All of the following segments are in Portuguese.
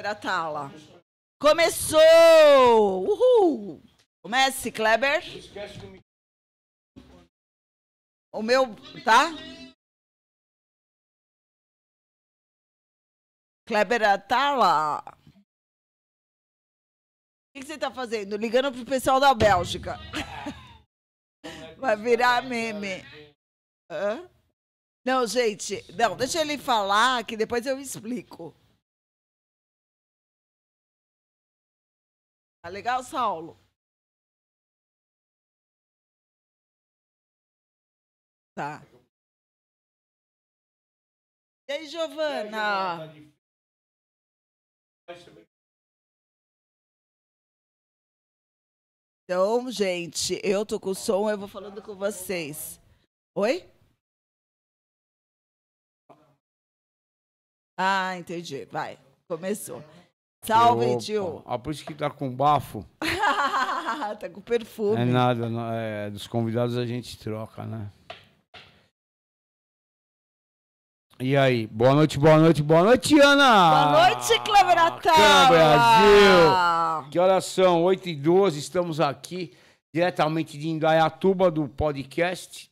Tratá-la. Começou! Uhul! Comece, Kleber. O meu, tá? Kleber tá lá o que, que você tá fazendo? Ligando pro pessoal da Bélgica. Vai virar meme. Hã? Não, gente, não, deixa ele falar que depois eu explico. Tá legal, Saulo? Tá. E aí, Giovana? Então, gente, eu tô com som, eu vou falando com vocês. Oi? Ah, entendi. Vai, começou. Salve, Opa. tio. Ah, por isso que tá com bafo. tá com perfume. É nada, é, dos convidados a gente troca, né? E aí, boa noite, boa noite, boa noite, Ana! Boa noite, Cleber Natal! Brasil! Que horas são? 8 e 12, estamos aqui diretamente de Indaiatuba, do podcast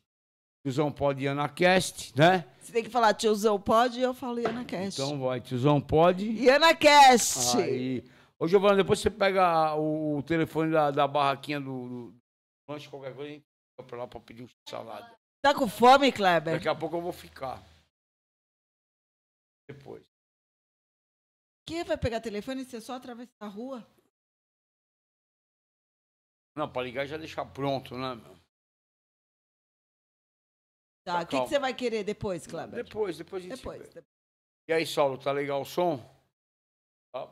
Tiozão pode na cast, né? Você tem que falar tiozão pode e eu falo cast. Então vai, tiozão pode. E cast! Aí. Ô, Giovana, depois você pega o, telefone da, da barraquinha do, do lanche, qualquer coisa, a gente fica pra lá pra pedir um salada. Tá com fome, Kleber? Daqui a pouco eu vou ficar. Depois. Quem vai pegar telefone e é só atravessar a rua? Não, pra ligar já deixar pronto, né, meu? Tá, tá, o que, você vai querer depois, Kleber? Depois, depois a gente depois, depois. E aí, Saulo, tá legal o som? Tá.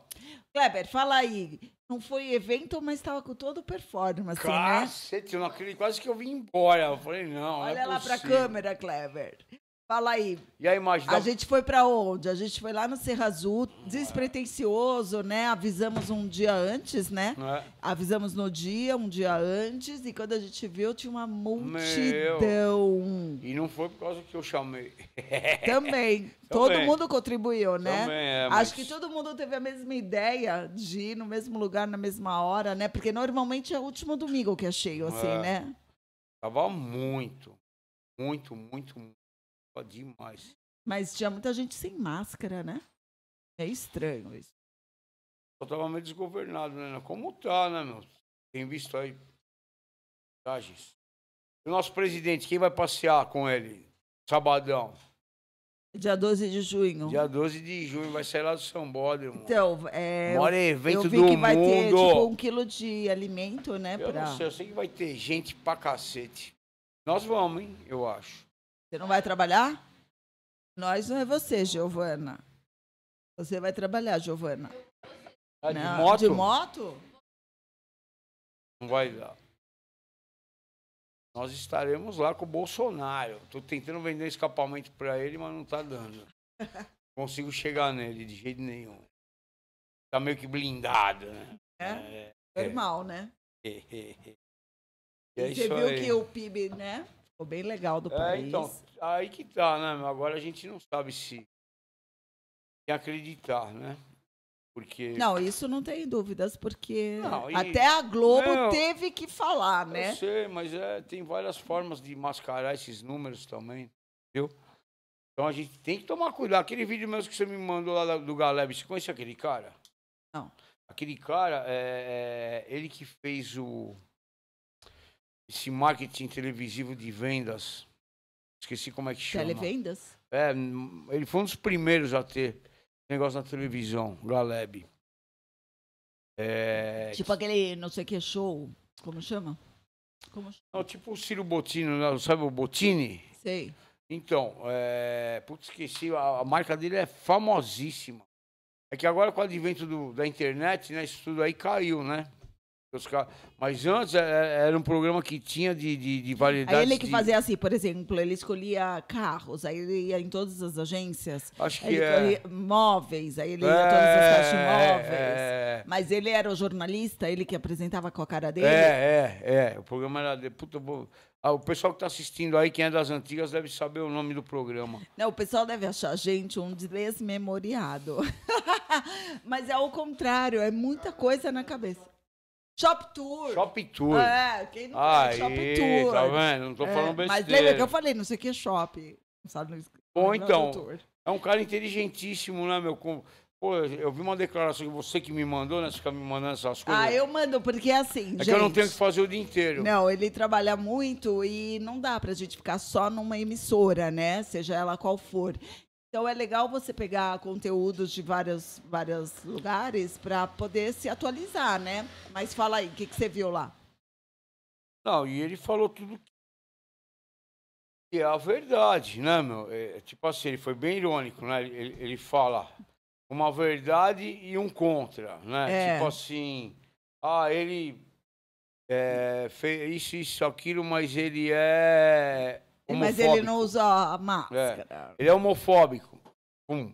Kleber, fala aí. Não foi evento, mas estava com todo o performance, Cacete, né? Cacete, quase que eu vim embora. Eu falei, não, Olha não é lá para a câmera, Kleber. Fala aí. E aí, Magda? A gente foi para onde? A gente foi lá no Serra Azul, despretensioso, né? Avisamos um dia antes, né? É. Avisamos no dia, um dia antes, e quando a gente viu, tinha uma multidão. Meu. E não foi por causa que eu chamei. Também. todo Também. mundo contribuiu, né? Também é, mas... Acho que todo mundo teve a mesma ideia de ir no mesmo lugar, na mesma hora, né? Porque normalmente é o último domingo que é cheio, assim, é. né? Tava muito, muito, muito, muito demais. Mas tinha muita gente sem máscara, né? É estranho isso. Totalmente tava meio desgovernado, né? Como tá, né, meu? Tem visto aí mensagens. O nosso presidente, quem vai passear com ele? Sabadão. Dia 12 de junho. Dia 12 de junho, vai sair lá do São Bódromo. Então, é. Mora evento do mundo. Eu vi que vai mundo. ter, tipo, um quilo de alimento, né? Eu pra... não sei, eu sei que vai ter gente pra cacete. Nós vamos, hein? Eu acho. Você não vai trabalhar? Nós não é você, Giovana. Você vai trabalhar, Giovana. Ah, de não, moto? De moto? Não vai dar. Nós estaremos lá com o Bolsonaro. Estou tentando vender escapamento para ele, mas não está dando. Consigo chegar nele de jeito nenhum. Está meio que blindado, né? É. é. é. Normal, né? É. É. E você viu aí. que o PIB, né? Ficou bem legal do é, então, país. Então, aí que tá, né? Agora a gente não sabe se acreditar, né? Porque... Não, isso não tem dúvidas, porque não, e... até a Globo não, teve que falar, né? não sei, mas é, tem várias formas de mascarar esses números também, viu? Então a gente tem que tomar cuidado. Aquele vídeo mesmo que você me mandou lá do Galeb, você conhece aquele cara? Não. Aquele cara, é, é ele que fez o esse marketing televisivo de vendas. Esqueci como é que chama. Televendas? É, ele foi um dos primeiros a ter negócio na televisão, Galeb. É... Tipo aquele não sei que show, como chama? Como chama? Não, tipo o Ciro Bottini, né? sabe o Bottini? Sei. Então, é... putz, esqueci, a, a marca dele é famosíssima. É que agora com o advento do, da internet, né, isso tudo aí caiu, né? Mas antes é, é, era um programa que tinha de, de, de Aí ele que de... fazia assim, por exemplo, ele escolhia carros, aí ele ia em todas as agências. Acho que é. móveis, aí ele ia em é, todas as caixas de móveis. É, mas ele era o jornalista, ele que apresentava com a cara dele. É, é, é. O programa era de puta boa. Ah, o pessoal que está assistindo aí, quem é das antigas, deve saber o nome do programa. Não, o pessoal deve achar a gente um desmemoriado. mas é o contrário, é muita coisa na cabeça. Shop Tour. Shop Tour. É, quem não Aí, Shop tá Tour. Tá vendo? Não tô é, falando é, besteira. Mas lembra que eu falei, não sei o que é Shop. Sabe, não, Ou não, é então, é um cara inteligentíssimo, né, meu? Com... Pô, eu vi uma declaração que você que me mandou, né? Você fica me mandando essas coisas. Ah, eu mando, porque é assim. É gente, que eu não tenho que fazer o dia inteiro. Não, ele trabalha muito e não dá pra gente ficar só numa emissora, né? Seja ela qual for. Então é legal você pegar conteúdos de vários, vários lugares para poder se atualizar, né? Mas fala aí, o que, que você viu lá? Não, e ele falou tudo que é a verdade, né, meu? É, é, tipo assim, ele foi bem irônico, né? Ele, ele fala uma verdade e um contra, né? É. Tipo assim, ah, ele é, fez isso, isso, aquilo, mas ele é mas ele não usa a máscara. É. Ele é homofóbico. Um.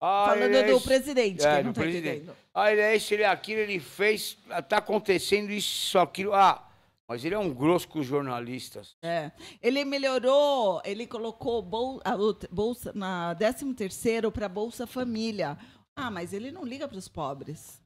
Ah, Falando é, é do presidente, é, tá presidente. Ah, ele é esse, ele é aquilo, ele fez, tá acontecendo isso, aquilo. Ah, mas ele é um grosso com os jornalistas. É. Ele melhorou, ele colocou bol, a, bolsa na 13 terceiro para Bolsa Família. Ah, mas ele não liga para os pobres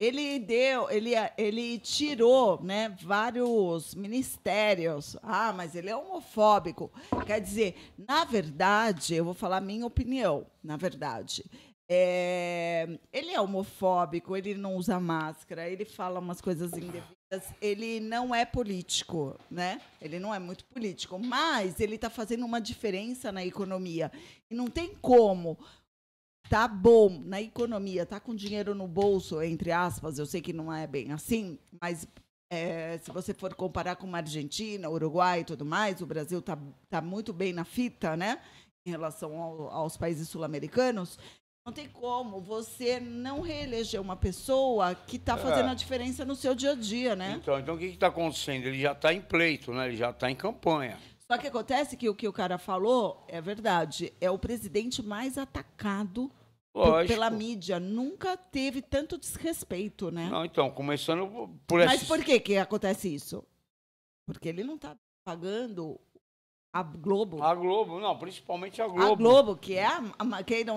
ele deu, ele, ele tirou né, vários ministérios. Ah, mas ele é homofóbico. Quer dizer, na verdade, eu vou falar a minha opinião, na verdade. É, ele é homofóbico, ele não usa máscara, ele fala umas coisas indevidas, ele não é político, né? Ele não é muito político, mas ele está fazendo uma diferença na economia. E não tem como tá bom na economia, tá com dinheiro no bolso, entre aspas, eu sei que não é bem assim, mas é, se você for comparar com a Argentina, Uruguai e tudo mais, o Brasil tá, tá muito bem na fita, né? Em relação ao, aos países sul-americanos. Não tem como você não reeleger uma pessoa que está é. fazendo é. a diferença no seu dia a dia, né? Então, então o que está acontecendo? Ele já está em pleito, né? Ele já está em campanha. Só que acontece que o que o cara falou é verdade. É o presidente mais atacado pela mídia. Nunca teve tanto desrespeito, né? Não, então, começando por essa... Mas por que, que acontece isso? Porque ele não está pagando a Globo. A Globo, não, principalmente a Globo. A Globo, que é a, a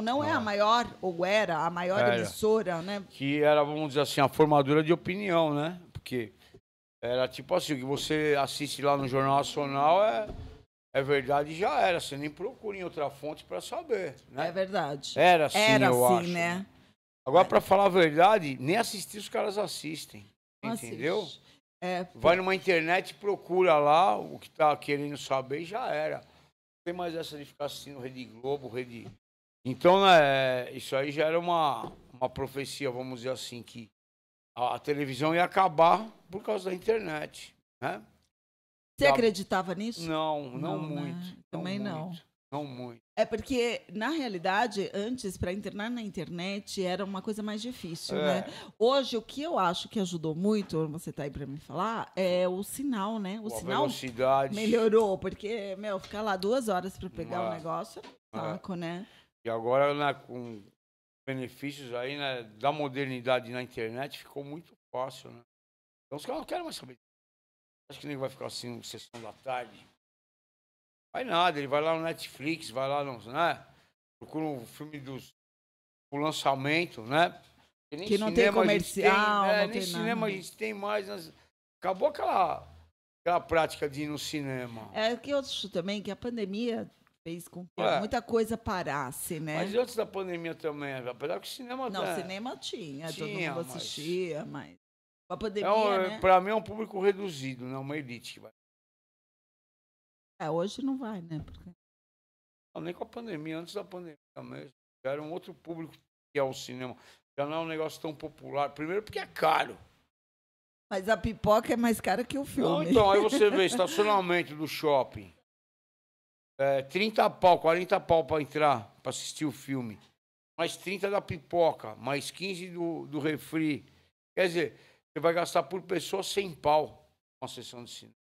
não, é a maior, ou era a maior era. emissora, né? Que era, vamos dizer assim, a formadora de opinião, né? Porque era tipo assim, o que você assiste lá no Jornal Nacional é, é verdade já era. Você nem procura em outra fonte para saber, né? É verdade. Era assim, era eu assim, acho. né? né? Agora, para falar a verdade, nem assistir os caras assistem, Não entendeu? É, por... Vai numa internet, procura lá o que tá querendo saber e já era. Não tem mais essa de ficar assistindo Rede Globo, Rede... Então, né, isso aí já era uma, uma profecia, vamos dizer assim, que a, televisão ia acabar por causa da internet, né? Você acreditava nisso? Não, não, não né? muito. Né? Também não. Muito, não muito. É porque, na realidade, antes, para internar na internet era uma coisa mais difícil, né? é. né? Hoje, o que eu acho que ajudou muito, você está aí para me falar, é o sinal, né? O a sinal velocidade. melhorou, porque, meu, ficar lá duas horas para pegar o é. um negócio é um saco, é. né? E agora, na, né, com, benefícios aí né, da modernidade na internet ficou muito fácil, né? Então os caras não querem mais saber. Acho que nem vai ficar assim, sessão da tarde. Vai nada, ele vai lá no Netflix, vai lá no, né? Procura um filme dos o lançamento, né? que não tem comercial, tem, né? não nem tem cinema nada. a gente tem mais. Nas... Acabou aquela aquela prática de ir no cinema. É que outros também, que a pandemia fez com que Ué, muita coisa parasse, né? Mas antes da pandemia também, apesar que o cinema Não, tá... cinema tinha, tinha, todo mundo mas... assistia, mas. A pandemia, é um, né? Pra mim é um público reduzido, não né? uma elite que vai. É, hoje não vai, né? Porque... Não, nem com a pandemia, antes da pandemia mesmo. Já era um outro público que é o cinema. Já não é um negócio tão popular. Primeiro porque é caro. Mas a pipoca é mais cara que o filme. Não, então, aí você vê estacionamento do shopping é, 30 pau, 40 pau para entrar, para assistir o filme. Mais 30 da pipoca, mais 15 do, do refri. Quer dizer, você vai gastar por pessoa 100 pau uma sessão de cinema.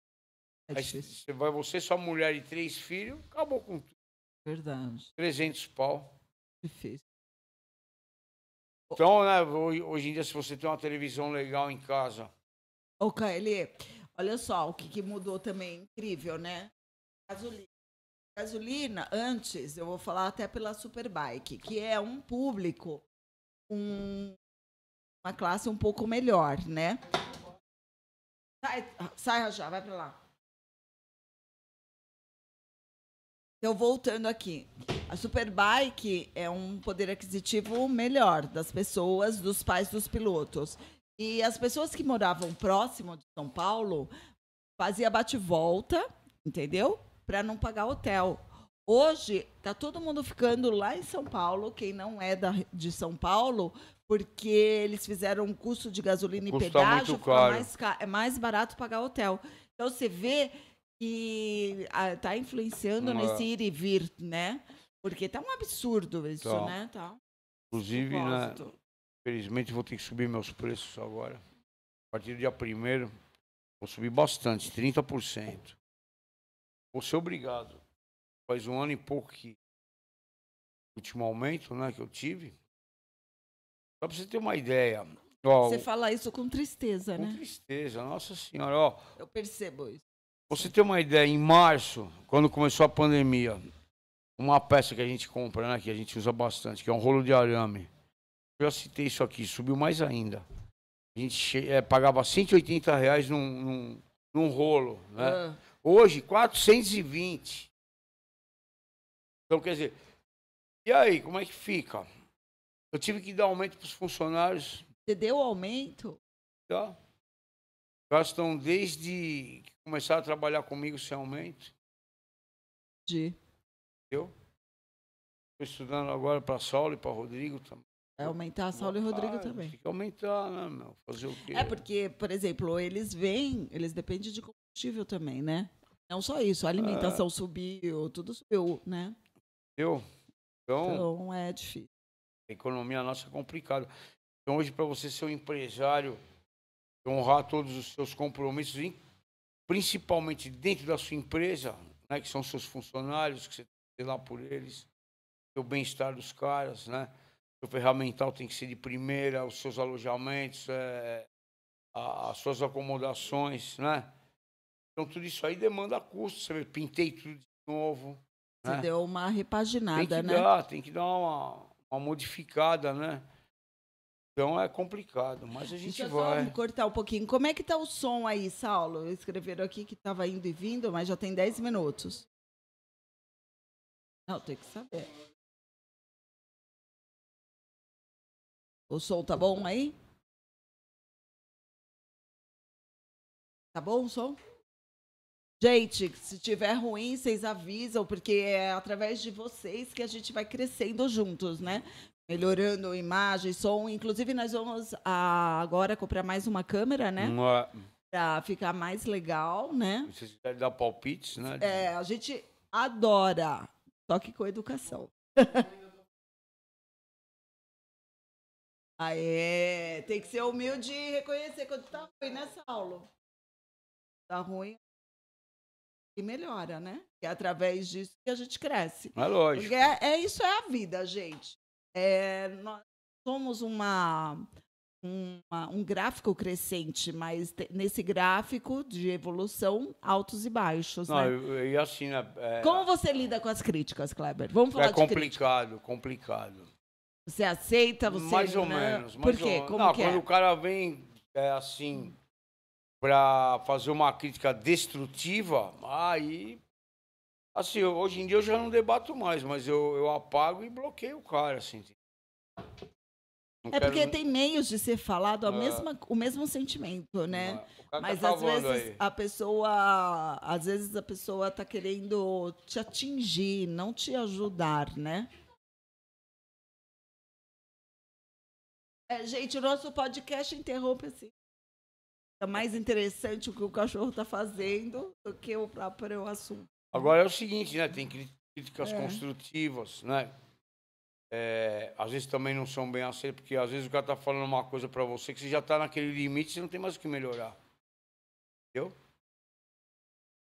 É difícil. você vai, você, sua mulher e três filhos, acabou com tudo. Verdade. 300 pau. Difícil. Então, né, hoje em dia, se você tem uma televisão legal em casa. Ô, Kaeli, olha só o que, que mudou também, incrível, né? Gasolina gasolina, antes, eu vou falar até pela Superbike, que é um público, um, uma classe um pouco melhor, né? Sai, sai Rajá, vai para lá. Então, voltando aqui. A Superbike é um poder aquisitivo melhor das pessoas, dos pais dos pilotos. E as pessoas que moravam próximo de São Paulo fazia bate-volta, entendeu? para não pagar hotel. Hoje está todo mundo ficando lá em São Paulo, quem não é da, de São Paulo, porque eles fizeram um custo de gasolina e pedágio, mais caro, é mais barato pagar hotel. Então você vê que está ah, influenciando não nesse é. ir e vir, né? Porque tá um absurdo isso, então, né? Tá. Inclusive, né, infelizmente vou ter que subir meus preços agora. A partir do dia 1 vou subir bastante, 30% vou ser obrigado. Faz um ano e pouco que último aumento, né, que eu tive. Só para você ter uma ideia. Ó, você fala isso com tristeza, com né? Com tristeza, nossa senhora. Ó, eu percebo isso. Você ter uma ideia, em março, quando começou a pandemia, uma peça que a gente compra, né, que a gente usa bastante, que é um rolo de arame. Eu já citei isso aqui, subiu mais ainda. A gente é, pagava 180 reais num, num, num rolo, né? Ah. Hoje, 420. Então, quer dizer, e aí, como é que fica? Eu tive que dar aumento para os funcionários. Você deu aumento? Já. Já estão desde que começaram a trabalhar comigo sem aumento. De. Eu? Estou estudando agora para Saulo e para Rodrigo também. É aumentar a Saulo e Rodrigo ah, também. Tem que aumentar, né, meu? Fazer o quê? É porque, por exemplo, eles vêm, eles dependem de como combustível também, né? Não só isso, a alimentação ah. subiu, tudo subiu, né? Eu? Então, então é difícil. A economia nossa é complicada. Então hoje, para você ser um empresário, honrar todos os seus compromissos, principalmente dentro da sua empresa, né, que são seus funcionários, que você tem que ser lá por eles, o bem-estar dos caras, né? O ferramental tem que ser de primeira, os seus alojamentos, é, as suas acomodações, né? Então, tudo isso aí demanda custo. Sabe? Pintei tudo de novo. Você né? deu uma repaginada, tem que né? Dar, tem que dar uma, uma modificada, né? Então é complicado, mas a gente Deixa vai. Só cortar um pouquinho. Como é que tá o som aí, Saulo? Escreveram aqui que estava indo e vindo, mas já tem 10 minutos. Não, tem que saber. O som tá bom aí? Tá bom o som? Gente, se tiver ruim, vocês avisam, porque é através de vocês que a gente vai crescendo juntos, né? Melhorando imagem, som. Inclusive, nós vamos ah, agora comprar mais uma câmera, né? Uma... Pra ficar mais legal, né? Vocês devem dar palpite? né? É, a gente adora. Só que com educação. Aê, tem que ser humilde e reconhecer quando tá ruim, né, Saulo? Tá ruim, e melhora, né? E é através disso que a gente cresce. É lógico. Porque é, é isso é a vida, gente. É, nós somos uma, uma, um gráfico crescente, mas te, nesse gráfico de evolução, altos e baixos. Não, né? e, assim. Né, é, Como você lida com as críticas, Kleber? Vamos falar é de complicado, crítica. complicado. Você aceita? Você mais ou né? menos. Mais Por quê? Ou... Como não, quando é? o cara vem é assim para fazer uma crítica destrutiva, aí. Assim, hoje em dia eu já não debato mais, mas eu, eu apago e bloqueio o cara, assim. Não é porque tem meios de ser falado é. mesma, o mesmo sentimento, né? É. Tá mas tá às vezes aí. a pessoa, às vezes a pessoa tá querendo te atingir, não te ajudar, né? É, gente, o nosso podcast interrompe assim. É mais interessante o que o cachorro está fazendo do que o próprio assunto. Agora é o seguinte, né? Tem críticas é. construtivas, né? É, às vezes também não são bem aceitas, porque às vezes o cara está falando uma coisa para você que você já está naquele limite, você não tem mais o que melhorar. Entendeu?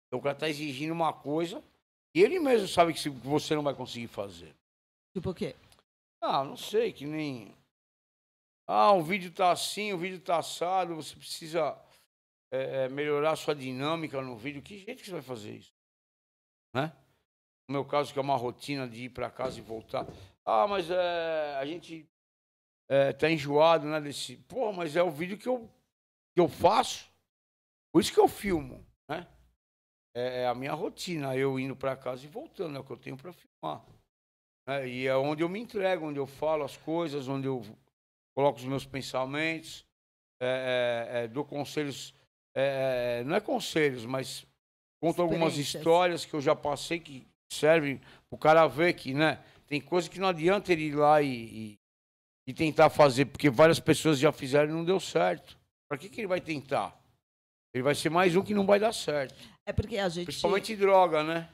Então o cara está exigindo uma coisa e ele mesmo sabe que você não vai conseguir fazer. Tipo o quê? Ah, não sei, que nem. Ah, o vídeo tá assim, o vídeo tá assado, você precisa é, é, melhorar a sua dinâmica no vídeo. Que jeito que você vai fazer isso? Né? No meu caso, que é uma rotina de ir para casa e voltar. Ah, mas é, a gente é, tá enjoado, né? Desse. Pô, mas é o vídeo que eu, que eu faço. Por isso que eu filmo, né? É, é a minha rotina, eu indo para casa e voltando, é o que eu tenho para filmar. É, e é onde eu me entrego, onde eu falo as coisas, onde eu coloco os meus pensamentos, é, é, é dou conselhos, é, é, não é conselhos, mas conto algumas histórias que eu já passei que servem para o cara ver que, né? Tem coisa que não adianta ele ir lá e, e, e tentar fazer, porque várias pessoas já fizeram e não deu certo. Para que, que ele vai tentar? Ele vai ser mais um que não vai dar certo. É porque a gente. Principalmente em droga, né?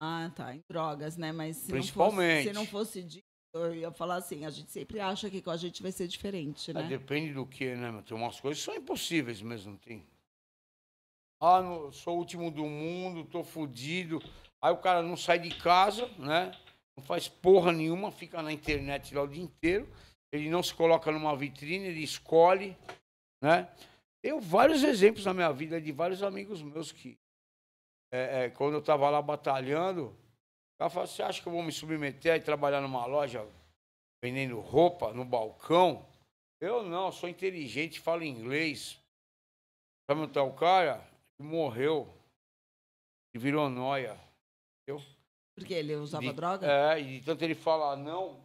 Ah, tá. Em drogas, né? Mas se Principalmente. Não fosse, se não fosse eu ia falar assim, a gente sempre acha que com a gente vai ser diferente, é, né? depende do que, né? Tem umas coisas que são impossíveis mesmo, tem. Ah, sou o último do mundo, tô fudido. Aí o cara não sai de casa, né? Não faz porra nenhuma, fica na internet lá o dia inteiro. Ele não se coloca numa vitrine, ele escolhe, né? Tenho vários exemplos na minha vida de vários amigos meus que, é, é, quando eu tava lá batalhando, ela falou: Você acha que eu vou me submeter e trabalhar numa loja vendendo roupa no balcão? Eu não, sou inteligente, falo inglês. Sabe onde tá o cara? Morreu. E virou noia. Eu. Porque ele usava de, droga? É, e tanto ele falar não,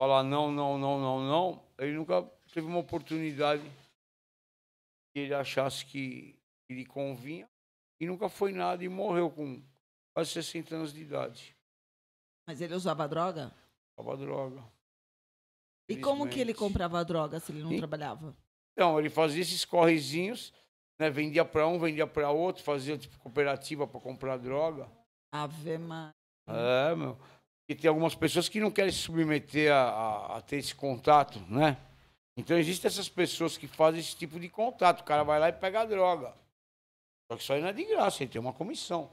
falar não, não, não, não, não, ele nunca teve uma oportunidade que ele achasse que ele convinha e nunca foi nada e morreu com quase 60 anos de idade. Mas ele usava droga? Usava droga. E como que ele comprava droga se ele não e, trabalhava? Então, ele fazia esses correzinhos, né? vendia para um, vendia para outro, fazia tipo cooperativa para comprar droga. Ave Maria. É, meu. E tem algumas pessoas que não querem se submeter a, a, a ter esse contato, né? Então existem essas pessoas que fazem esse tipo de contato. O cara vai lá e pega a droga. Só que isso aí não é de graça, ele tem uma comissão.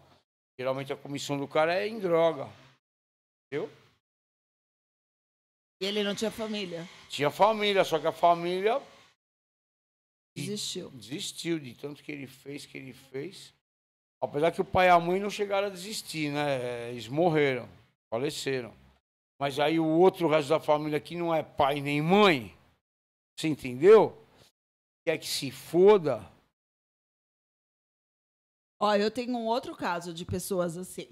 Geralmente a comissão do cara é em droga. Entendeu? E ele não tinha família? Tinha família, só que a família. Desistiu. Desistiu de tanto que ele fez, que ele fez. Apesar que o pai e a mãe não chegaram a desistir, né? Eles morreram, faleceram. Mas aí o outro resto da família que não é pai nem mãe, você entendeu? Quer que se foda, Ó, eu tenho um outro caso de pessoas assim.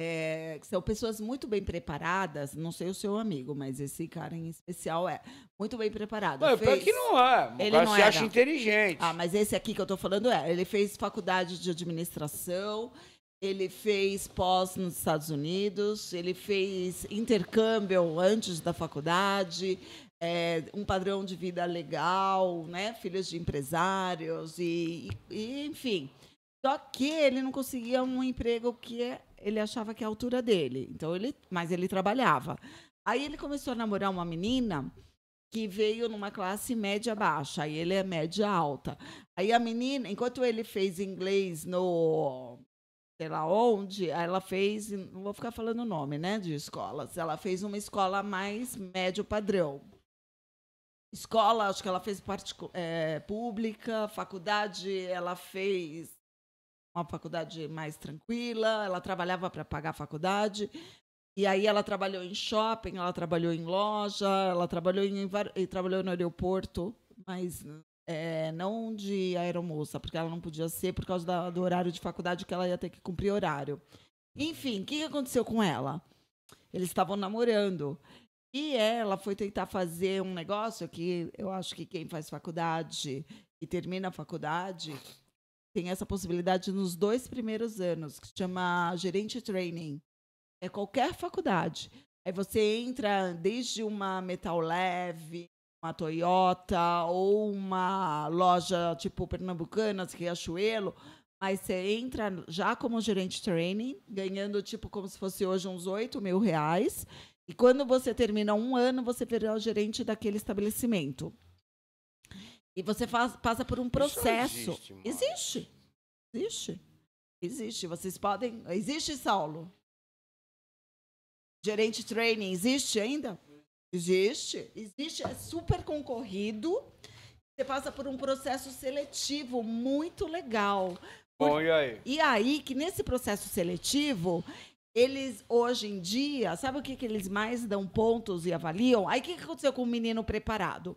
É, são pessoas muito bem preparadas. Não sei o seu amigo, mas esse cara em especial é muito bem preparado. Mas fez... que não é. Ele não se era. acha inteligente. Ah, mas esse aqui que eu tô falando é. Ele fez faculdade de administração, ele fez pós nos Estados Unidos, ele fez intercâmbio antes da faculdade, é, um padrão de vida legal, né? Filhos de empresários e, e, e enfim só que ele não conseguia um emprego que ele achava que é a altura dele. Então ele, mas ele trabalhava. Aí ele começou a namorar uma menina que veio numa classe média baixa, aí ele é média alta. Aí a menina, enquanto ele fez inglês no sei lá onde, ela fez, não vou ficar falando o nome, né, de escolas. Ela fez uma escola mais médio padrão. Escola, acho que ela fez é, pública, faculdade, ela fez uma faculdade mais tranquila, ela trabalhava para pagar a faculdade. E aí ela trabalhou em shopping, ela trabalhou em loja, ela trabalhou em trabalhou no aeroporto, mas é, não de aeromoça, porque ela não podia ser por causa da, do horário de faculdade que ela ia ter que cumprir horário. Enfim, o que aconteceu com ela? Eles estavam namorando. E ela foi tentar fazer um negócio que eu acho que quem faz faculdade e termina a faculdade tem essa possibilidade nos dois primeiros anos, que se chama gerente training. É qualquer faculdade. Aí você entra desde uma metal leve, uma Toyota ou uma loja tipo Pernambucanas, Riachuelo, mas você entra já como gerente training, ganhando tipo como se fosse hoje uns 8 mil reais. E quando você termina um ano, você virá o gerente daquele estabelecimento. E você faz, passa por um processo. Existe, existe, existe. Existe. Vocês podem. Existe, Saulo? Gerente training, existe ainda? Existe. Existe. É super concorrido. Você passa por um processo seletivo muito legal. Por... Bom, e aí? E aí, que nesse processo seletivo, eles hoje em dia, sabe o que, que eles mais dão pontos e avaliam? Aí o que, que aconteceu com o menino preparado?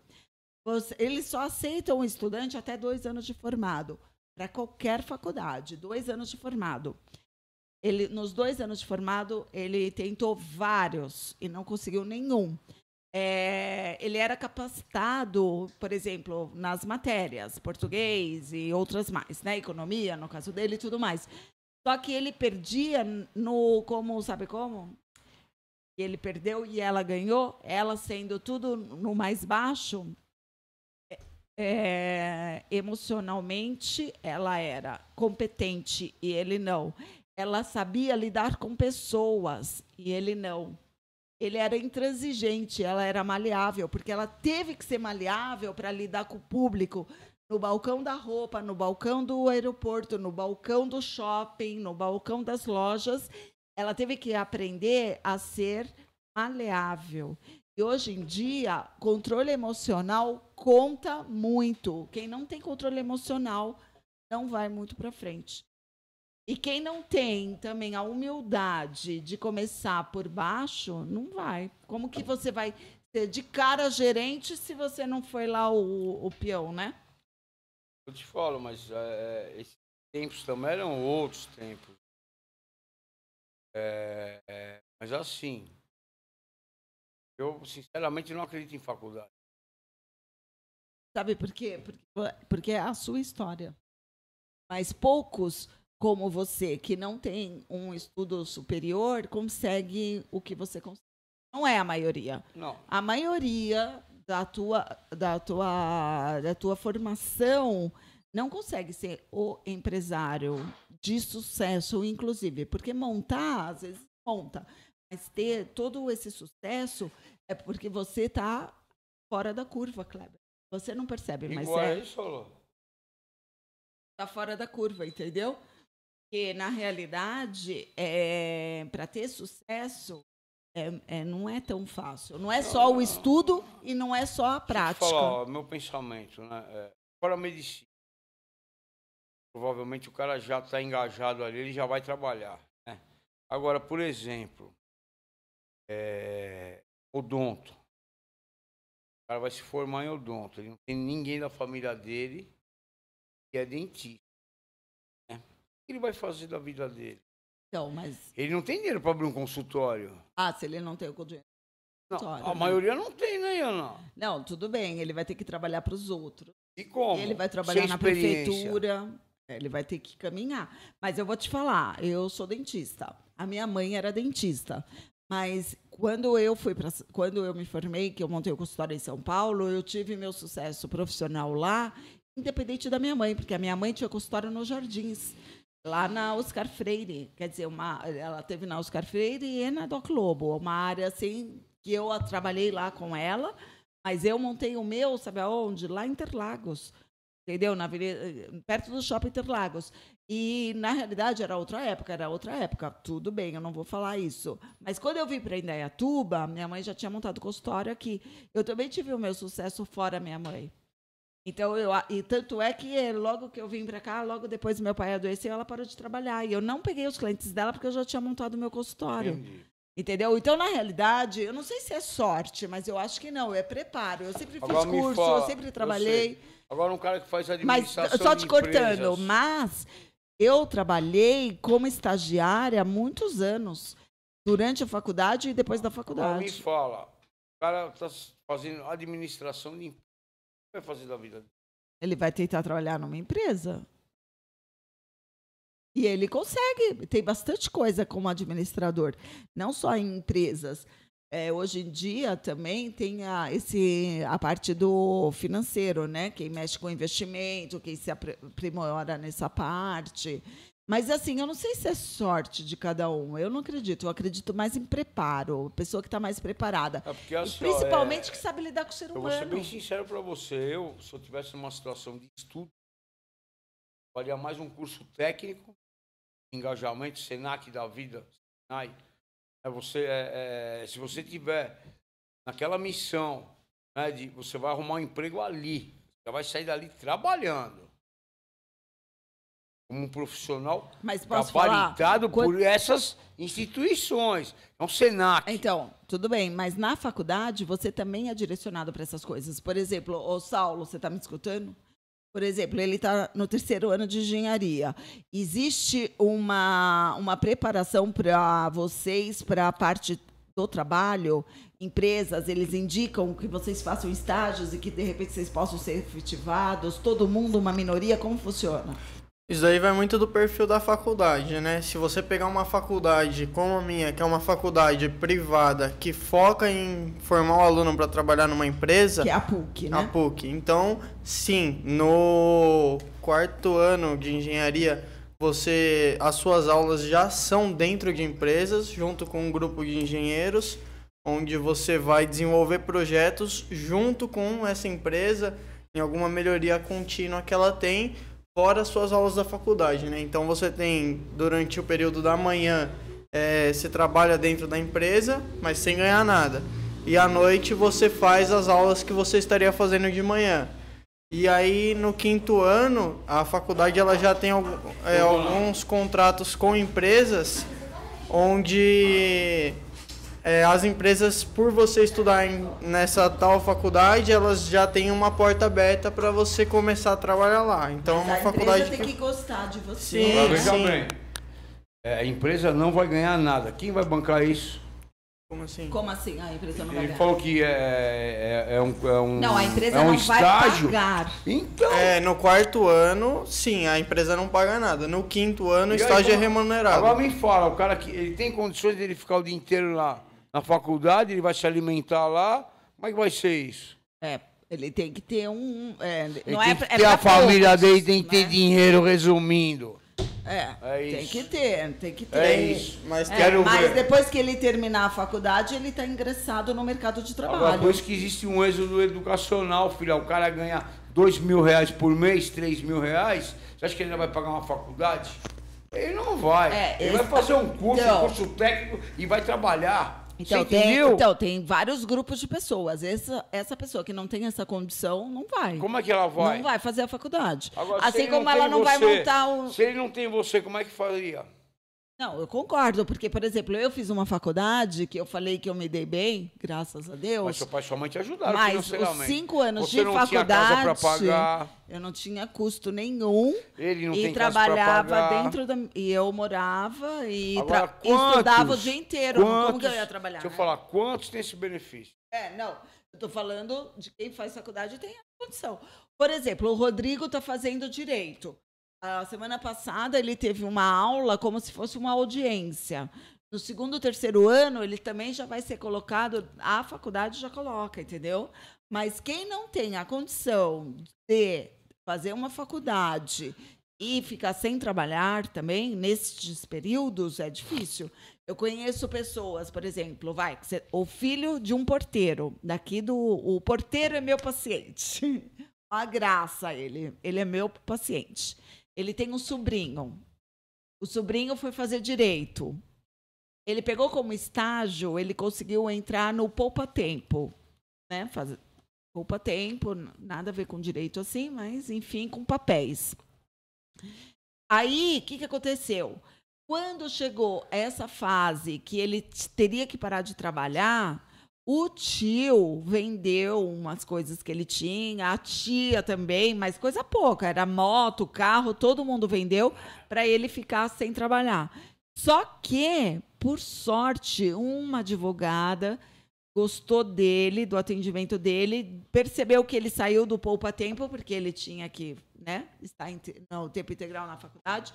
Você, eles só aceitam um estudante até dois anos de formado, para qualquer faculdade, dois anos de formado. Ele, nos dois anos de formado, ele tentou vários e não conseguiu nenhum. É, ele era capacitado, por exemplo, nas matérias, português e outras mais, né? Economia, no caso dele, e tudo mais. Só que ele perdia no como, sabe como? Ele perdeu e ela ganhou, ela sendo tudo no mais baixo, é, emocionalmente ela era competente e ele não. Ela sabia lidar com pessoas e ele não. Ele era intransigente, ela era maleável, porque ela teve que ser maleável para lidar com o público no balcão da roupa, no balcão do aeroporto, no balcão do shopping, no balcão das lojas. Ela teve que aprender a ser maleável. E hoje em dia, controle emocional conta muito. Quem não tem controle emocional não vai muito para frente. E quem não tem também a humildade de começar por baixo, não vai. Como que você vai ser de cara gerente se você não foi lá o, o peão, né? Eu te falo, mas é, é esses tempos também eram outros tempos. É, é, mas assim, eu, sinceramente, não acredito em faculdade. Sabe por quê? Porque, porque é a sua história. Mas poucos como você, que não tem um estudo superior, consegue o que você consegue. Não é a maioria. Não. A maioria da tua, da tua, da tua formação não consegue ser o empresário de sucesso, inclusive, porque montar, às vezes, monta ter todo esse sucesso é porque você está fora da curva, Kleber. Você não percebe, mas Igual é. Igual isso, Está fora da curva, entendeu? Porque, na realidade, é, para ter sucesso, é, é, não é tão fácil. Não é não, só não. o estudo e não é só a prática. Falar, ó, meu pensamento, né? É, a medicina, provavelmente o cara já está engajado ali, ele já vai trabalhar. Né? Agora, por exemplo, é, odonto. O cara vai se formar em odonto. Ele não tem ninguém da família dele que é dentista. Né? O que ele vai fazer da vida dele? Então, mas... Ele não tem dinheiro para abrir um consultório. Ah, se ele não tem o consultório. Não, a né? maioria não tem, né, Ana? Não, tudo bem, ele vai ter que trabalhar para os outros. E como? Ele vai trabalhar na prefeitura, é, ele vai ter que caminhar. Mas eu vou te falar, eu sou dentista. A minha mãe era dentista. Mas quando eu fui para quando eu me formei, que eu montei o consultório em São Paulo, eu tive meu sucesso profissional lá, independente da minha mãe, porque a minha mãe tinha consultório nos Jardins, lá na Oscar Freire, quer dizer, uma, ela teve na Oscar Freire e na Doc Lobo, uma área assim que eu trabalhei lá com ela, mas eu montei o meu, sabe aonde? Lá em Interlagos. Entendeu? Na eh, perto do Shopping Interlagos. E na realidade era outra época, era outra época. Tudo bem, eu não vou falar isso. Mas quando eu vim para Indaiatuba, minha mãe já tinha montado consultório aqui. Eu também tive o meu sucesso fora minha mãe. Então eu e tanto é que eh, logo que eu vim para cá, logo depois meu pai adoeceu, ela parou de trabalhar e eu não peguei os clientes dela porque eu já tinha montado o meu consultório. Entendi. Entendeu? Então, na realidade, eu não sei se é sorte, mas eu acho que não, é preparo. Eu sempre Agora fiz curso, fala, eu sempre trabalhei. Eu Agora um cara que faz administração Mas, só te cortando, mas eu trabalhei como estagiária há muitos anos, durante a faculdade e depois da faculdade. Me fala, o cara está fazendo administração de empresa. O que vai fazer da vida dele? Ele vai tentar trabalhar numa empresa. E ele consegue, tem bastante coisa como administrador, não só em empresas é, hoje em dia também tem a, esse, a parte do financeiro, né? Quem mexe com investimento, quem se aprimora nessa parte. Mas assim, eu não sei se é sorte de cada um. Eu não acredito. Eu acredito mais em preparo. Pessoa que está mais preparada. É assim, principalmente é... que sabe lidar com o ser humano. Eu vou ser bem sincero para você. Eu, se eu tivesse uma situação de estudo, faria mais um curso técnico, engajamento, Senac da vida, Senai é você, é, é, se você tiver naquela missão, né, de, você vai arrumar um emprego ali, você vai sair dali trabalhando. Como um profissional Mas posso capacitado falar, por quando... essas instituições. É um SENAC. Então, tudo bem, mas na faculdade você também é direcionado para essas coisas. Por exemplo, o Saulo, você está me escutando? Por exemplo, ele está no terceiro ano de engenharia. Existe uma, uma preparação para vocês, para a parte do trabalho? Empresas, eles indicam que vocês façam estágios e que, de repente, vocês possam ser efetivados? Todo mundo, uma minoria? Como funciona? Isso daí vai muito do perfil da faculdade, né? Se você pegar uma faculdade como a minha, que é uma faculdade privada que foca em formar o um aluno para trabalhar numa empresa. Que é a PUC, né? A PUC. Então, sim, no quarto ano de engenharia, você as suas aulas já são dentro de empresas, junto com um grupo de engenheiros, onde você vai desenvolver projetos junto com essa empresa em alguma melhoria contínua que ela tem fora as suas aulas da faculdade, né? Então você tem durante o período da manhã é, você trabalha dentro da empresa, mas sem ganhar nada. E à noite você faz as aulas que você estaria fazendo de manhã. E aí no quinto ano a faculdade ela já tem é, uhum. alguns contratos com empresas onde é, as empresas, por você estudar em, nessa tal faculdade, elas já têm uma porta aberta para você começar a trabalhar lá. Então, é Mas uma a faculdade. tem que... que gostar de você. Sim, Mas, sim. Bem, é, a empresa não vai ganhar nada. Quem vai bancar isso? Como assim? Como assim? A empresa não vai Ele falou que é, é, é, um, é um. Não, a empresa é um não estágio. vai pagar. Então. É, no quarto ano, sim, a empresa não paga nada. No quinto ano, e o estágio aí, é remunerado. Agora me fala, o cara que ele tem condições de ele ficar o dia inteiro lá na faculdade, ele vai se alimentar lá. Como é que vai ser isso? É, ele tem que ter um. É, não é, é ter a família dele tem que ter né? dinheiro, resumindo. É, é tem que ter, tem que é ter. É isso, mas é, quero Mas ver. depois que ele terminar a faculdade, ele está ingressado no mercado de trabalho. Agora, depois que existe um êxodo educacional, filha, o cara ganha dois mil reais por mês, três mil reais, você acha que ele ainda vai pagar uma faculdade? Ele não vai. É, ele vai fazer tá um curso, então, um curso técnico e vai trabalhar. Então tem, então, tem vários grupos de pessoas. Essa, essa pessoa que não tem essa condição não vai. Como é que ela vai? Não vai fazer a faculdade. Agora, assim como ela não vai montar um. Se ele não tem você, como é que faria? Não, eu concordo, porque, por exemplo, eu fiz uma faculdade que eu falei que eu me dei bem, graças a Deus. Mas seu pai e sua mãe te ajudaram mas Os cinco anos Você de faculdade. Eu não tinha custo nenhum. Ele não e tem trabalhava dentro da. E eu morava e, Agora, quantos, estudava o dia inteiro. Quantos, Como que eu ia trabalhar? Deixa eu né? falar, quantos tem esse benefício? É, não. Eu tô falando de quem faz faculdade e tem a condição. Por exemplo, o Rodrigo está fazendo direito. A ah, semana passada ele teve uma aula como se fosse uma audiência. No segundo, terceiro ano, ele também já vai ser colocado, a faculdade já coloca, entendeu? Mas quem não tem a condição de fazer uma faculdade e ficar sem trabalhar também, nesses períodos, é difícil. Eu conheço pessoas, por exemplo, vai, o filho de um porteiro, daqui do. O porteiro é meu paciente. A graça, ele. Ele é meu paciente. Ele tem um sobrinho. O sobrinho foi fazer direito. Ele pegou como estágio, ele conseguiu entrar no poupa tempo, né? Faz, poupa tempo, nada a ver com direito assim, mas enfim, com papéis. Aí, o que, que aconteceu? Quando chegou essa fase que ele teria que parar de trabalhar, o tio vendeu umas coisas que ele tinha, a tia também, mas coisa pouca, era moto, carro, todo mundo vendeu para ele ficar sem trabalhar. Só que, por sorte, uma advogada gostou dele, do atendimento dele, percebeu que ele saiu do poupa-tempo, porque ele tinha que né, estar no tempo integral na faculdade.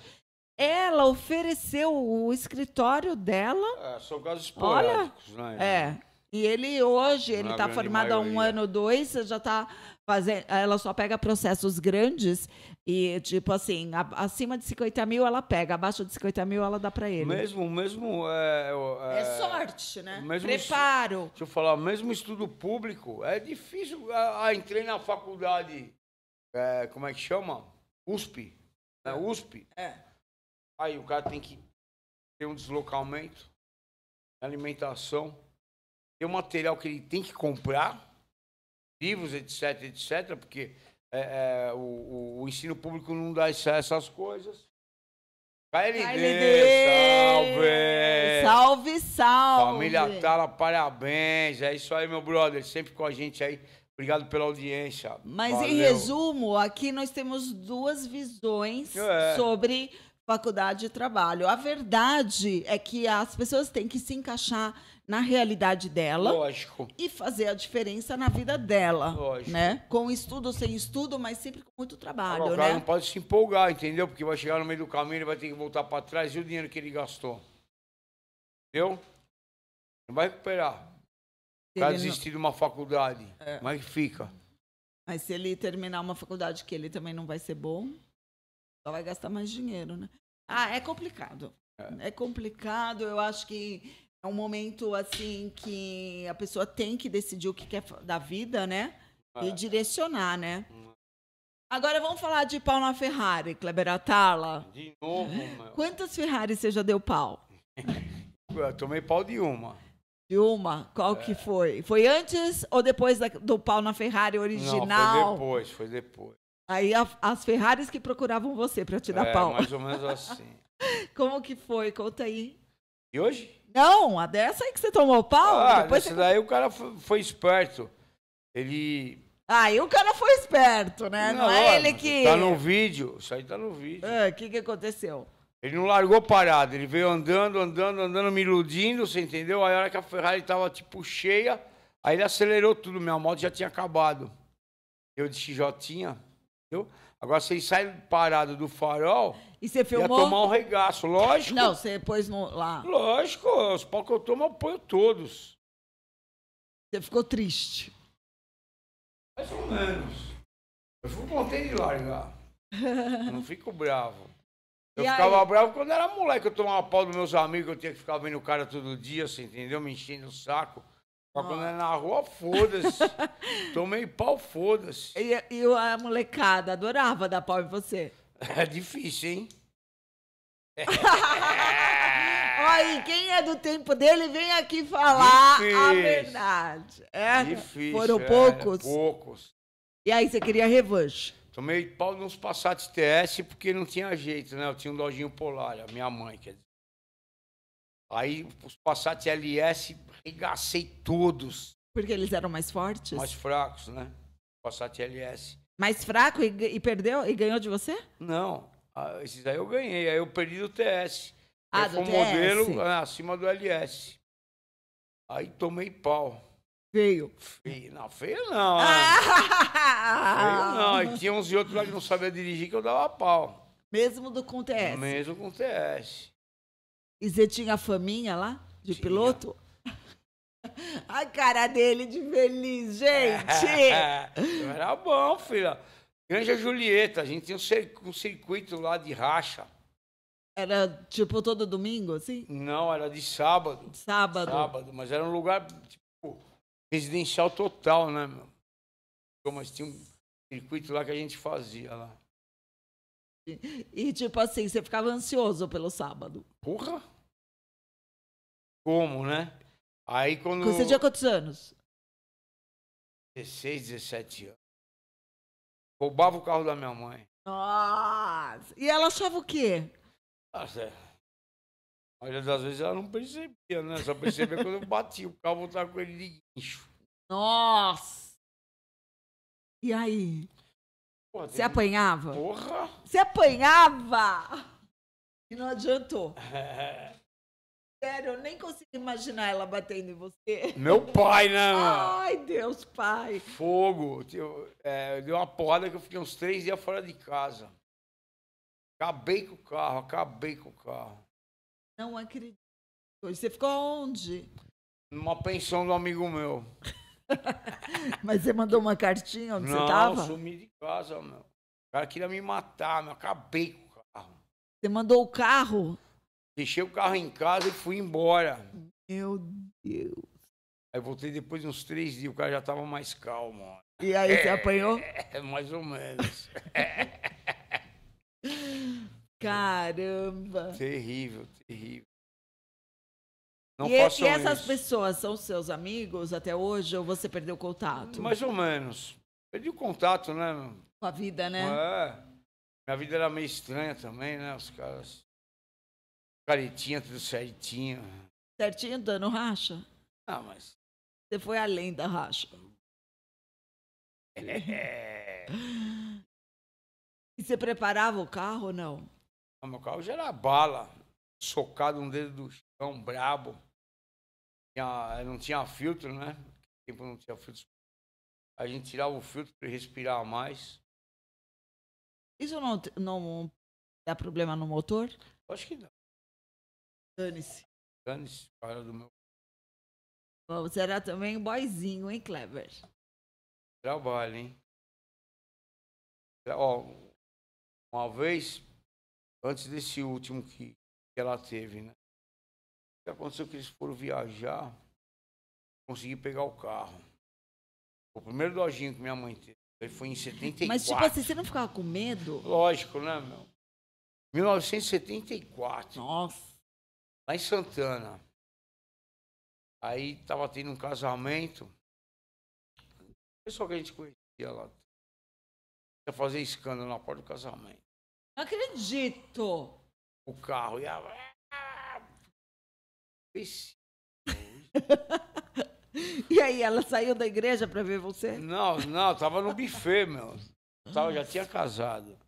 Ela ofereceu o escritório dela. É, são casos esporádicos, olha, né? É e ele hoje, ele está formado há um ano, dois, já está fazendo. Ela só pega processos grandes e, tipo assim, acima de 50 mil ela pega, abaixo de 50 mil ela dá para ele. Mesmo, mesmo. É, é, é sorte, né? Mesmo, Preparo. Deixa eu falar, mesmo estudo público, é difícil. Ah, entrei na faculdade, é, como é que chama? USP. Né? É. USP? É. Aí o cara tem que ter um deslocamento, alimentação tem o material que ele tem que comprar, livros, etc, etc, porque é, é, o, o, ensino público não dá acesso coisas. KLD, KLD, salve! Salve, salve! Família Tala, parabéns! É isso aí, meu brother, sempre com a gente aí. Obrigado pela audiência. Mas Valeu. em resumo, aqui nós temos duas visões é. sobre faculdade e trabalho. A verdade é que as pessoas têm que se encaixar na realidade dela Lógico. e fazer a diferença na vida dela, Lógico. né? Com estudo ou sem estudo, mas sempre com muito trabalho, O cara né? não pode se empolgar, entendeu? Porque vai chegar no meio do caminho, ele vai ter que voltar para trás e o dinheiro que ele gastou. Entendeu? Não vai recuperar. O cara desistir não... de uma faculdade, é. mas fica. Mas se ele terminar uma faculdade que ele também não vai ser bom... Só vai gastar mais dinheiro, né? É. Ah, é complicado. É. é complicado. Eu acho que é um momento assim que a pessoa tem que decidir o que quer da vida, né? E é. direcionar, né? Hum. Agora vamos falar de pau na Ferrari, Kleber Atala. De novo, mano. Quantas Ferraris você já deu pau? Eu tomei pau de uma. De uma? Qual é. que foi? Foi antes ou depois do pau na Ferrari original? Não, foi depois, foi depois. Aí a, as Ferraris que procuravam você para te dar é, pau. Mais ou menos assim. Como que foi? Conta aí. E hoje? Não, a dessa aí que você tomou pau. Ah, depois você... daí o cara foi, foi esperto. Ele. Aí ah, o cara foi esperto, né? Não, não é ele que. Tá no vídeo. Isso aí tá no vídeo. O ah, que, que aconteceu? Ele não largou parado, ele veio andando, andando, andando, me iludindo, você entendeu? Aí a hora que a Ferrari tava tipo cheia, aí ele acelerou tudo, minha moto já tinha acabado. Eu de XJ tinha. Entendeu? Agora vocês saem parados do farol. E você filmou? Ia tomar um regaço, lógico. Não, você pôs no, lá. Lógico, os pau que eu tomo, eu ponho todos. Você ficou triste. Mais ou menos. Eu fico contente de largar. eu não fico bravo. Eu e ficava aí? bravo quando era moleque, eu tomava pau dos meus amigos, eu tinha que ficar vendo o cara todo dia, assim, entendeu? Me enchendo o saco. Mas quando é na rua, foda-se. Tomei pau, foda-se. E, e a molecada adorava dar pau em você. É difícil, hein? Olha, quem é do tempo dele, vem aqui falar Difícil. a verdade. É? Difícil. Foram é, poucos? Poucos. E aí, você queria revanche? Tomei pau nos Passatos TS porque não tinha jeito, né? Eu tinha um dojinho polar, a minha mãe, quer dizer. Aí os Passat LS, regacei todos. Porque eles eram mais fortes? Mais fracos, né? Passat LS. Mais fraco e, e perdeu e ganhou de você? Não, ah, esses aí eu ganhei, aí eu perdi do TS. Ah, eu do TS. modelo ah, acima do LS. Aí tomei pau. Feio. Feio, não, feio não. Ah! Feio não. E tinha uns e outros lá que não sabia dirigir que eu dava pau. Mesmo do com TS? Mesmo com TS. E você tinha faminha lá, de tinha. piloto? A cara dele de feliz, gente! Era bom, filha. Granja Julieta, a gente tinha um circuito lá de racha. Era tipo todo domingo, assim? Não, era de sábado. Sábado. Sábado, mas era um lugar tipo residencial total, né, meu? Mas tinha um circuito lá que a gente fazia lá. E, tipo assim, você ficava ansioso pelo sábado. Porra! Como, né? Aí quando. Você tinha quantos anos? 16, 17 anos. Roubava o carro da minha mãe. Nossa! E ela achava o quê? Nossa, é. a maioria das vezes ela não percebia, né? Só percebia quando eu bati. O carro voltava com ele de guincho. Nossa! E aí? Você apanhava? Porra! Você apanhava! E não adiantou. É. Sério, eu nem consigo imaginar ela batendo em você. Meu pai, né? Ai, Deus, pai. Fogo. Eu, é, deu uma porrada que eu fiquei uns três dias fora de casa. Acabei com o carro, acabei com o carro. Não acredito. Você ficou onde? Numa pensão do amigo meu. Mas você mandou uma cartinha onde não, você tava? Não, sumi de casa, meu. O cara queria me matar, meu. Acabei com o carro. Você mandou o carro? Deixei o carro em casa e fui embora. Meu Deus. Aí voltei depois de uns três dias, o cara já tava mais calmo. E aí, é, você apanhou? É, mais ou menos. Caramba. Terrível, terrível. Não e, é e essas isso. pessoas são seus amigos até hoje ou você perdeu contato? Mais ou menos. Perdi o contato, né? Com a vida, né? É. Minha vida era meio estranha também, né? Os caras. Caretinha, tudo certinho. Certinho, dando racha? Ah, mas. Você foi além da racha. É. Né? E você preparava o carro ou não? Ah, meu carro já era bala, socado um dedo do chão, brabo tinha, não tinha filtro, né? Tempo não tinha filtro. A gente tirava o filtro para respirar mais. Isso não, não dá problema no motor? Acho que não. Dane-se. Dane-se, cara do meu. Bom, será também boyzinho, hein, Clever? Trabalho, hein? Ó, uma vez, antes desse último que, que ela teve, né? que aconteceu é que eles foram viajar, consegui pegar o carro. O primeiro lojinho que minha mãe teve aí foi em 74. Mas, tipo assim, você não ficava com medo? Lógico, né, meu? 1974. Nossa. Lá em Santana. Aí tava tendo um casamento. O pessoal que a gente conhecia lá. Ia fazer escândalo na porta do casamento. Não acredito! O carro ia. Ixi. e aí, ela saiu da igreja para ver você? Não, não, tava no buffet, meu. Tava, já tinha casado.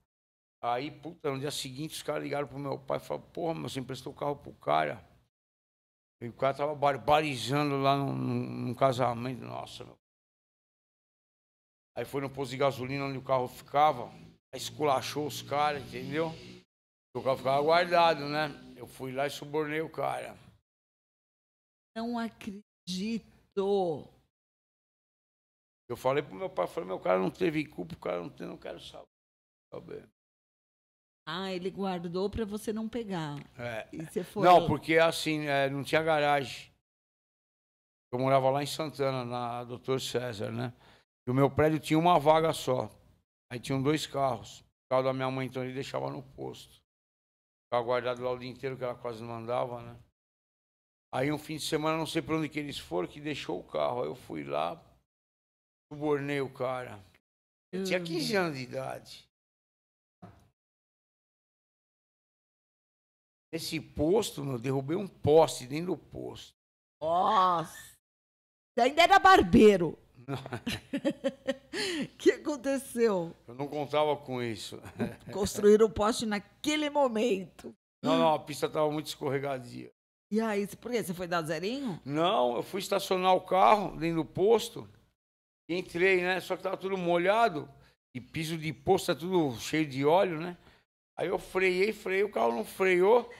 Aí, puta, no dia seguinte os caras ligaram pro meu pai e falaram, porra, meu, você emprestou o carro pro cara. E o cara tava barbarizando lá num, casamento, nossa, meu. Aí foi no posto de gasolina onde o carro ficava, aí esculachou os caras, entendeu? O carro ficava guardado, né? Eu fui lá e subornei o cara não acredito. Eu falei pro meu pai, falei, meu cara não teve culpa, o cara não tem, não quero saber. Ah, ele guardou para você não pegar. É. E você foi... Não, porque assim, é, não tinha garagem. Eu morava lá em Santana, na Doutor César, né? E o meu prédio tinha uma vaga só. Aí tinham dois carros. O carro da minha mãe, então, ele deixava no posto. Ficava guardado lá o dia inteiro, que ela quase não andava, né? Aí um fim de semana, não sei para onde que eles foram, que deixou o carro. Aí eu fui lá, subornei o cara. Eu tinha 15 hum. anos de idade. Esse posto, meu, derrubei um poste dentro do posto. Nossa! Ainda era barbeiro. O que aconteceu? Eu não contava com isso. Construíram o poste naquele momento. Não, não, a pista estava muito escorregadia. E aí, por que você foi dar zerinho? Não, eu fui estacionar o carro dentro do posto. Entrei, né? Só que tava tudo molhado. E piso de posto tá tudo cheio de óleo, né? Aí eu freiei, freiei, o carro não freou.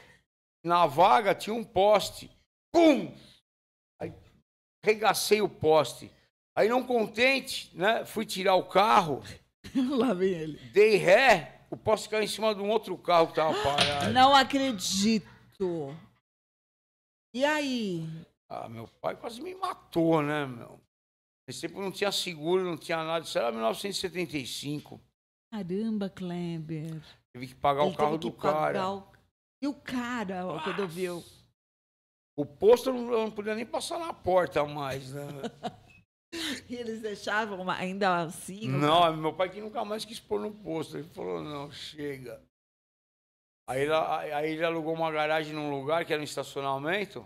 Na vaga tinha um poste. Pum! Aí regacei o poste. Aí não contente, né? Fui tirar o carro. Lá vem ele. Dei ré, o poste caiu em cima de um outro carro que tava parado. Não acredito. E aí? Ah, meu pai quase me matou, né, meu? Nesse tempo não tinha seguro, não tinha nada. Isso era 1975. Caramba, Kleber. Teve que pagar Ele o carro do cara. O... E o cara, ó, quando viu. O posto eu não, eu não podia nem passar na porta mais, né? E eles deixavam ainda assim? Não, meu pai que nunca mais quis pôr no posto. Ele falou, não, chega. Aí ele, aí ele alugou uma garagem num lugar que era um estacionamento.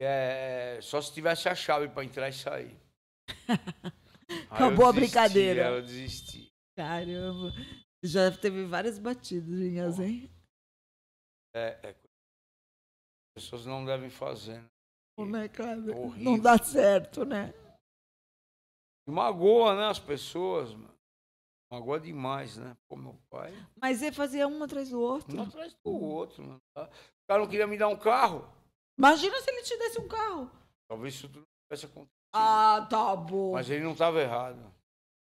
É, é, só se tivesse a chave para entrar e sair. Acabou a brincadeira. Eu desisti. Caramba. Já teve várias batidas, hein? É, é, as pessoas não devem fazer. Né? Não, né, é, cara, não dá certo, né? Magoa, né, as pessoas, mano. Agora demais, né? Pô, meu pai. Mas ele fazia um atrás do outro? Um atrás do outro, mano. Tá? O cara não queria me dar um carro. Imagina se ele te desse um carro. Talvez isso tudo tivesse acontecido. Ah, tá bom. Mas ele não estava errado.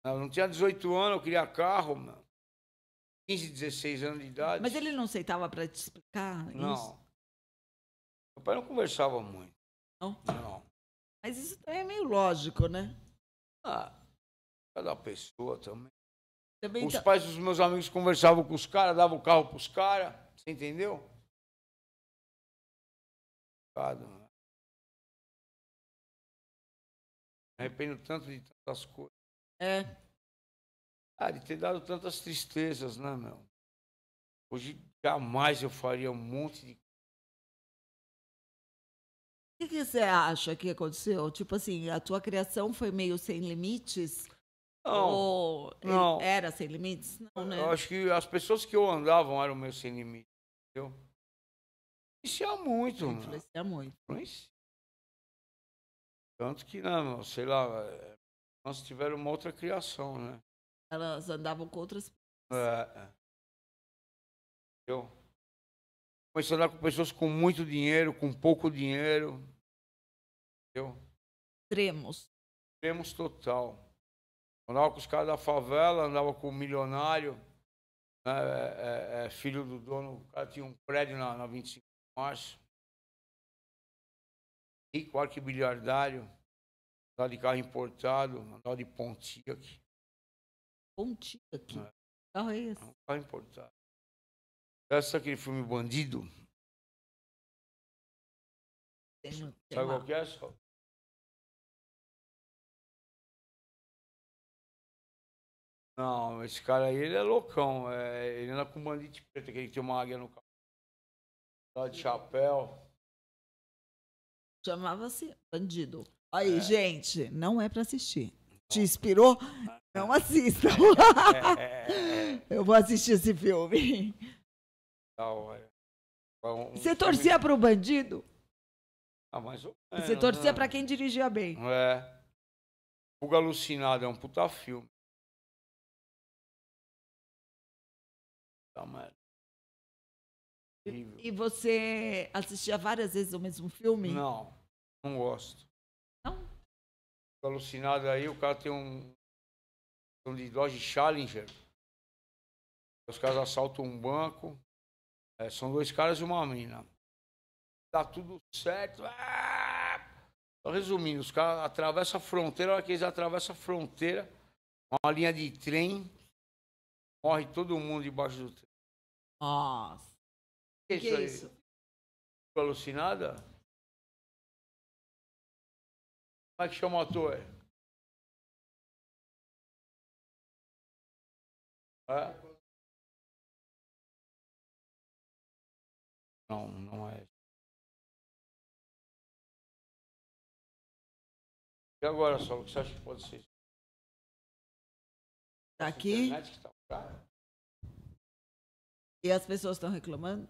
Eu não tinha 18 anos, eu queria carro, mano. 15, 16 anos de idade. Mas ele não aceitava para te explicar não. isso? Não. Meu pai não conversava muito. Não? Não. Mas isso também é meio lógico, né? Ah, cada pessoa também. Também os tá... pais dos meus amigos conversavam com os caras, davam o carro pros caras. Você entendeu? Né? arrependo tanto de tantas coisas. É. Ah, de ter dado tantas tristezas, né, meu? Hoje jamais eu faria um monte de o que você acha que aconteceu? Tipo assim, a tua criação foi meio sem limites? Não. não. era sem limites? Não, né? Eu acho que as pessoas que eu andavam eram meus sem limites. Entendeu? Influencia muito, mano. Influencia muito. Influencia. Tanto que, não, né, sei lá, nós é, tiveram uma outra criação, né? Elas andavam com outras pessoas. É. é. Eu comecei a andar com pessoas com muito dinheiro, com pouco dinheiro. Entendeu? Extremos. Extremos total. Andava com os caras da favela, andava com o um milionário, né, é, é, é, filho do dono. O cara tinha um prédio na, na 25 de março. Rico, arquibilhardário. Andava de carro importado, andava de Pontiac. Pontiac? É. Carro é esse? Um carro importado. Essa aquele filme Bandido. Sabe qual que é? Não, esse cara aí, ele é loucão. É, ele anda com bandite preto que ele tem uma águia no carro. Lá tá de chapéu. Chamava-se Bandido. Aí, é. gente, não é pra assistir. Te inspirou? Não é. assistam. É, é, Eu vou assistir esse filme. Da tá, hora. Um Você torcia pro bandido? Ah, mas. Você torcia né? pra quem dirigia bem. É. Fuga Alucinada é um puta filme. E, e você assistia várias vezes o mesmo filme? Não, não gosto. Não? Fico alucinado aí, o cara tem um. de Dodge Challenger. Os caras assaltam um banco. É, são dois caras e uma mina. Tá tudo certo. Ah! resumindo, os caras atravessam a fronteira. A hora que eles atravessam a fronteira, uma linha de trem. Morre todo mundo debaixo do trem. Nossa. Que, que é isso? Ficou alucinada? Como é que chama o ator? É? Não, não é. E agora, só o que você acha que pode ser? Tá aqui? Internet que tá... E as pessoas estão reclamando?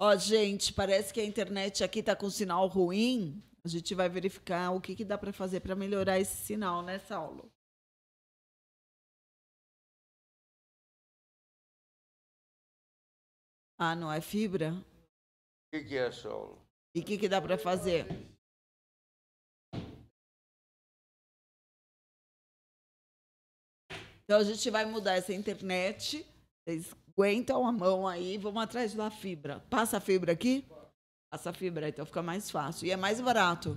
Ó, gente, parece que a internet aqui tá com sinal ruim. A gente vai verificar o que, que dá para fazer para melhorar esse sinal, né, Saulo? Ah, não é fibra? O que, que, é, Saulo? E o que, que dá para fazer? Então a gente vai mudar essa internet. Vocês aguentam a mão aí, vamos atrás da fibra. Passa a fibra aqui? Passa a fibra, então fica mais fácil. E é mais barato.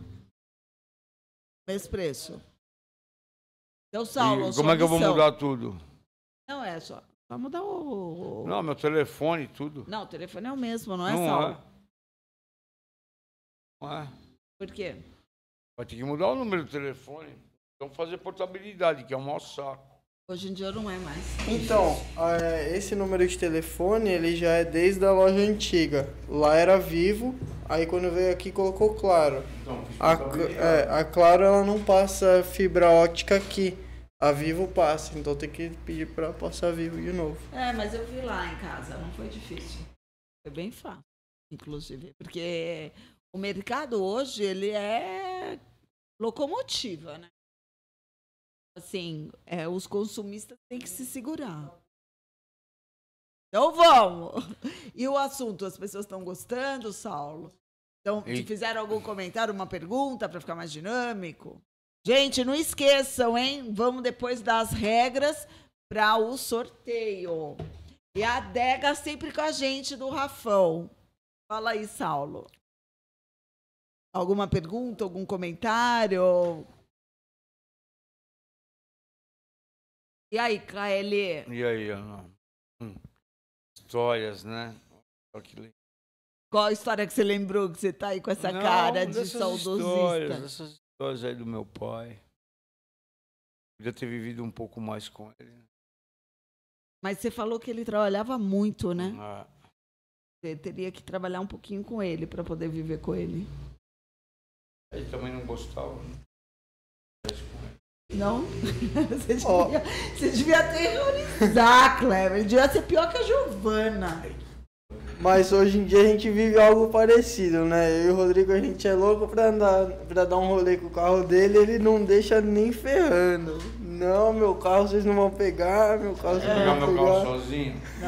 Mesmo preço. Então, Saulo, e como é que eu vou mudar tudo? Não é só. Vai mudar o. Não, meu telefone tudo. Não, o telefone é o mesmo, não é, não é. Saulo? É. Não é. Por quê? Vai ter que mudar o número do telefone. Então fazer portabilidade, que é o maior saco. Hoje em dia não é mais. Então, é, esse número de telefone ele já é desde a loja antiga. Lá era vivo, aí quando veio aqui colocou claro. Então, a, é, a Claro ela não passa fibra ótica aqui. A Vivo passa, então tem que pedir para passar Vivo de novo. É, mas eu vi lá em casa, não foi difícil. Foi bem fácil, inclusive, porque o mercado hoje ele é locomotiva, né? Assim, é, os consumistas têm que se segurar. Então vamos! E o assunto, as pessoas estão gostando, Saulo? Então, te fizeram algum comentário, uma pergunta para ficar mais dinâmico? Gente, não esqueçam, hein? Vamos depois das regras para o sorteio. E a dega sempre com a gente do Rafão. Fala aí, Saulo. Alguma pergunta, algum comentário? E aí, KL? E aí, Ana? Hum, histórias, né? Olha que Qual a história que você lembrou que você tá aí com essa Não, cara de saudosista? Histórias, essas histórias aí do meu pai. Podia ter vivido um pouco mais com ele. Mas você falou que ele trabalhava muito, né? Ah. Você teria que trabalhar um pouquinho com ele para poder viver com ele. Ele também não gostava. Né? Não? Você devia, oh. você devia Cleber. Ele devia ser pior que a Giovana. Mas hoje em dia a gente vive algo parecido, né? Eu e o Rodrigo, a gente é louco pra, andar, pra dar um rolê com o carro dele, ele não deixa nem ferrando. Não, meu carro vocês não vão pegar, meu carro vocês é. não vão pegar. meu carro sozinho? Não,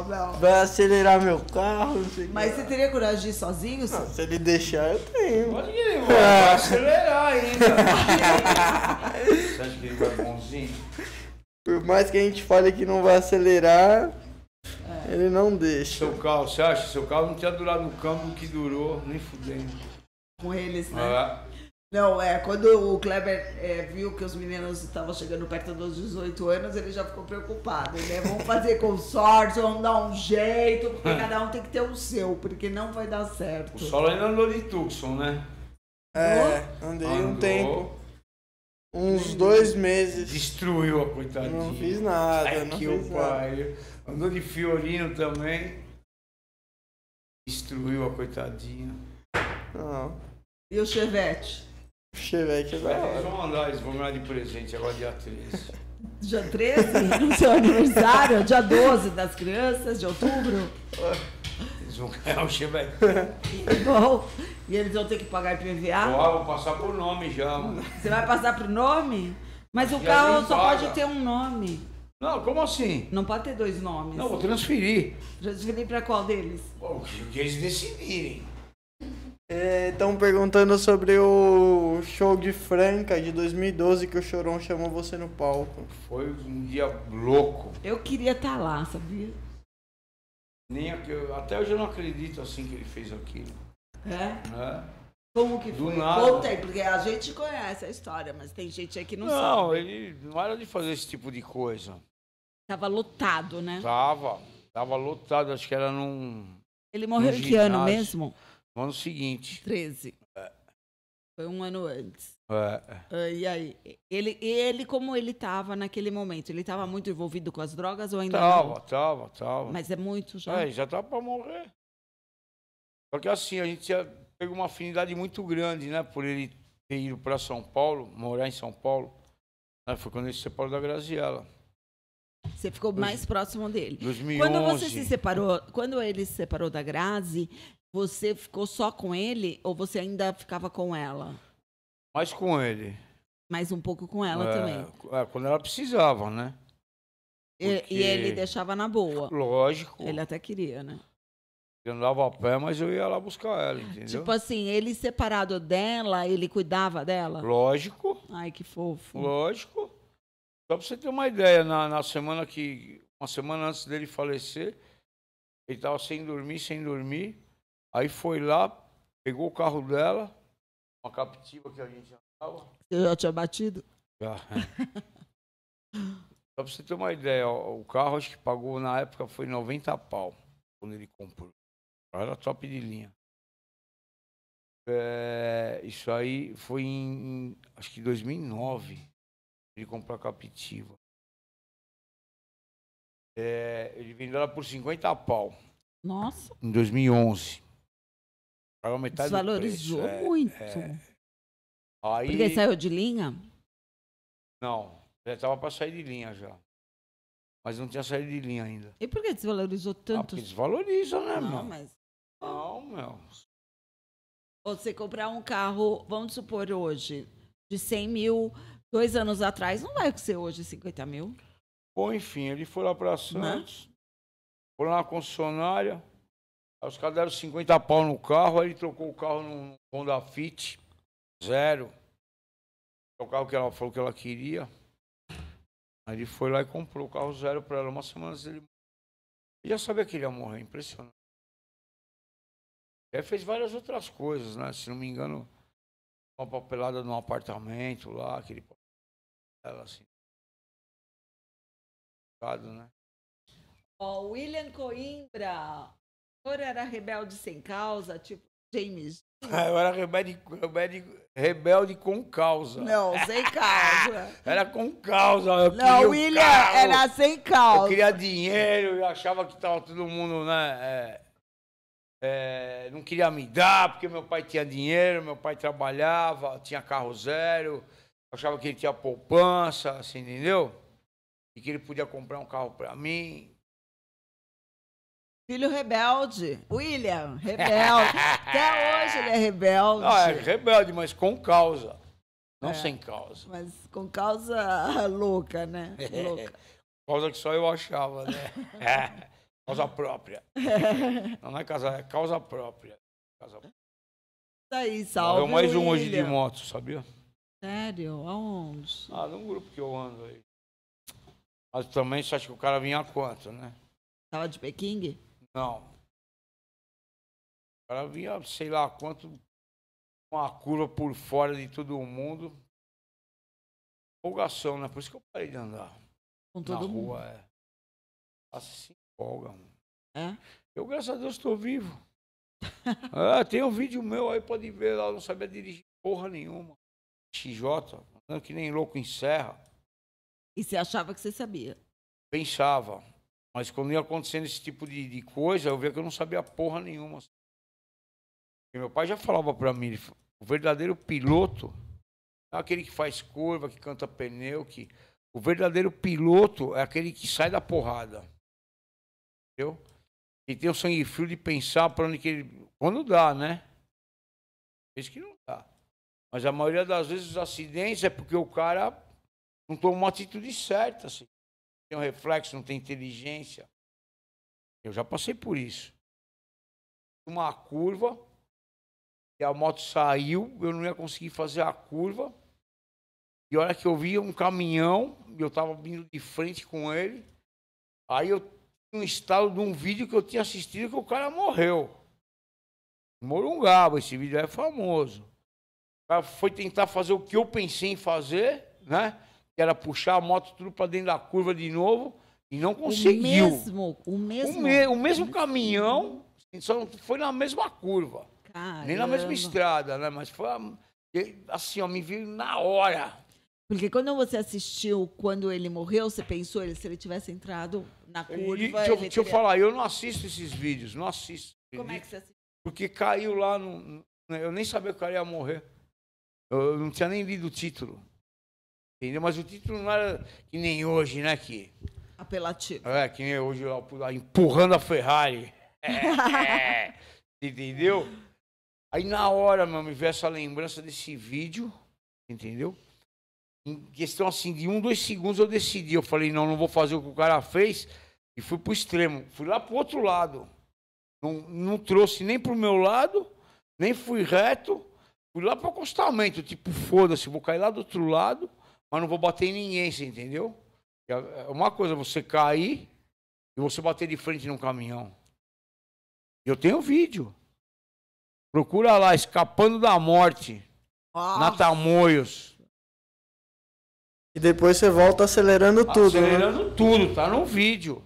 não, não, não. Vai acelerar meu carro, não sei Mas que. você teria coragem de ir sozinho? Não, ah, se ele deixar, eu tenho. Pode ir, mano. Vai ah. acelerar ainda. você acha que ele vai bonzinho? Por mais que a gente fale que não vai acelerar... É. Ele não deixa. Seu carro, você acha? Seu carro não tinha durado no campo que durou, nem fudendo. Com eles, né? Ah. Não, é, quando o Kleber é, viu que os meninos estavam chegando perto dos 18 anos, ele já ficou preocupado, né? Vamos fazer consórcio, vamos dar um jeito, porque cada um tem que ter o seu, porque não vai dar certo. O solo ainda andou de Tucson, né? É, andei Andou. um tempo. Uns dois meses. Destruiu a coitadinha. Não fiz nada. Ai, não que fiz o pai. Andou de Fiorino também. Destruiu a coitadinha. Não. E o Chevette? O Chevette é da hora. Eles vão mandar, eles vão mandar de presente agora dia 13. dia 13? no seu aniversário? Dia 12 das crianças, de outubro? Eles vão ganhar o Chile vai. E eles vão ter que pagar IPVA? Ó, vou passar por nome já. Mano. Você vai passar por nome? Mas o já carro só paga. pode ter um nome. Não, como assim? Não pode ter dois nomes. Não, vou transferir. Transferir para qual deles? o que eles decidirem. Estão é, perguntando sobre o show de Franca de 2012 que o Chorão chamou você no palco. Foi um dia louco. Eu queria estar tá lá, sabia? Nem, até hoje eu não acredito assim que ele fez aquilo. É? Né? Como que Do foi? Nada. Conta aí, porque a gente conhece a história, mas tem gente aí que não, não sabe. Não, ele não era de fazer esse tipo de coisa. Tava lotado, né? Tava. Tava lotado, acho que era num. Ele morreu num que ano mesmo? No ano seguinte. 13. É. Foi um ano antes. É, é. Ah, e aí, ele, ele como ele estava naquele momento? Ele estava muito envolvido com as drogas ou ainda tava, não? Tava, tava, Mas é muito é, já. É, já tá estava para morrer. porque assim, a gente pegou uma afinidade muito grande, né? Por ele ter ido para São Paulo, morar em São Paulo. Né, foi quando ele se separou da Graziela. Você ficou Dois, mais próximo dele. 2011. Quando você se separou, quando ele se separou da Grazi, você ficou só com ele ou você ainda ficava com ela? Mas com ele. Mas um pouco com ela é, também. É, quando ela precisava, né? Porque... E, e ele deixava na boa. Lógico. Ele até queria, né? Eu andava a pé, mas eu ia lá buscar ela, entendeu? Tipo assim, ele separado dela, ele cuidava dela? Lógico. Ai, que fofo. Lógico. Só pra você ter uma ideia, na, na semana que. Uma semana antes dele falecer, ele tava sem dormir, sem dormir. Aí foi lá, pegou o carro dela, uma captiva que a gente andava. Você já tinha batido? Já. Só pra você ter uma ideia, ó, o carro acho que pagou na época foi 90 pau quando ele comprou. Era top de linha. É, isso aí foi em, acho que 2009 ele comprou a Captiva. É, ele vendeu ela por 50 pau. Nossa. Em 2011. Pagou metade Desvalorizou do preço, é, muito. É, Aí, Porque saiu de linha? Não, já estava para sair de linha já. Mas não tinha saído de linha ainda. E por que desvalorizou ah, tanto? Ah, porque desvaloriza, né, não, meu? Mas... Não, meu. Você comprar um carro, vamos supor hoje, de 100 mil, dois anos atrás, não vai ser hoje 50 mil? Bom, enfim, ele foi lá para né? Santos, não? foi lá na concessionária, Aí os caras deram 50 pau no carro, aí ele trocou o carro num Honda Fit, zero. É o carro que ela falou que ela queria. Aí ele foi lá e comprou o carro zero para ela. Uma semana ele eu já sabia que ele ia morrer, impressionante. Ele fez várias outras coisas, né? Se não me engano, uma papelada num apartamento lá, aquele ela assim. Né? Ó, William Coimbra, era rebelde sem causa, tipo James. Ah, eu era rebelde, rebelde, rebelde com causa. Não, sem causa. era com causa. não, William carro, era sem causa. Eu queria dinheiro, eu achava que tava todo mundo, né? É, é, não queria me dar, porque meu pai tinha dinheiro, meu pai trabalhava, tinha carro zero, achava que ele tinha poupança, assim, entendeu? E que ele podia comprar um carro para mim. Filho rebelde. William, rebelde. Até hoje ele é rebelde. Ah, é rebelde, mas com causa. Não é, sem causa. Mas com causa louca, né? É. Louca. causa que só eu achava, né? É. causa própria. Não, é causa, é causa própria. Causa... Tá aí, salve. Eu mais um hoje de moto, sabia? Sério? Aonde? Ah, num grupo que eu ando aí. Mas também você acha que o cara vinha a quanto, né? Tava de Peking? Não. O cara vinha, sei lá quanto, uma curva por fora de todo mundo. Empolgação, né? Por isso que eu parei de andar. Com todo na mundo. rua, é. Assim, empolga, mano. É? Eu, graças a Deus, estou vivo. É, tem um vídeo meu aí, pode ver lá. Eu não sabia dirigir porra nenhuma. XJ, andando que nem louco em serra. E você achava que você sabia? Pensava. Mas quando ia acontecendo esse tipo de, de coisa, eu via que eu não sabia porra nenhuma. e meu pai já falava para mim, o verdadeiro piloto é aquele que faz curva, que canta pneu, que o verdadeiro piloto é aquele que sai da porrada. Entendeu? E tem o sangue frio de pensar para onde que ele. Quando dá, né? Isso que não dá. Mas a maioria das vezes os acidentes é porque o cara não tomou uma atitude certa, assim tem um reflexo, não tem inteligência. Eu já passei por isso. Uma curva, e a moto saiu, eu não ia conseguir fazer a curva. E a hora que eu via um caminhão, eu estava vindo de frente com ele. Aí eu tinha um estado de um vídeo que eu tinha assistido que o cara morreu. Morungaba, esse vídeo é famoso. O cara foi tentar fazer o que eu pensei em fazer, né? que era puxar a moto tudo para dentro da curva de novo, e não conseguiu. O mesmo, o mesmo. O, me, o mesmo caminhão, assim, só foi na mesma curva. Caramba. Nem na mesma estrada, né? Mas foi assim, ó, me vi na hora. Porque quando você assistiu, quando ele morreu, você pensou, ele, se ele tivesse entrado na curva. E, deixa, eu, deixa eu falar, eu não assisto esses vídeos, não assisto. Como é que você assistiu? Porque caiu lá no. Eu nem sabia que o cara ia morrer. Eu não tinha nem lido o título. Entendeu? Mas o título não era que nem hoje, né? Que, Apelativo. é, que nem hoje, ó, lá, empurrando a Ferrari. É, é. entendeu? Aí na hora, meu, me veio essa lembrança desse vídeo, entendeu? Em questão assim, de um, dois segundos eu decidi. Eu falei, não, não vou fazer o que o cara fez. E fui pro extremo. Fui lá pro outro lado. Não, não trouxe nem pro meu lado, nem fui reto. Fui lá pro acostamento. Tipo, foda-se, vou cair lá do outro lado mas não vou bater em ninguém, você entendeu? É uma coisa você cair e você bater de frente num caminhão. Eu tenho vídeo. Procura lá, Escapando da Morte, na Tamoios. E depois você volta acelerando tudo. Né? Acelerando né? tudo, tá no vídeo.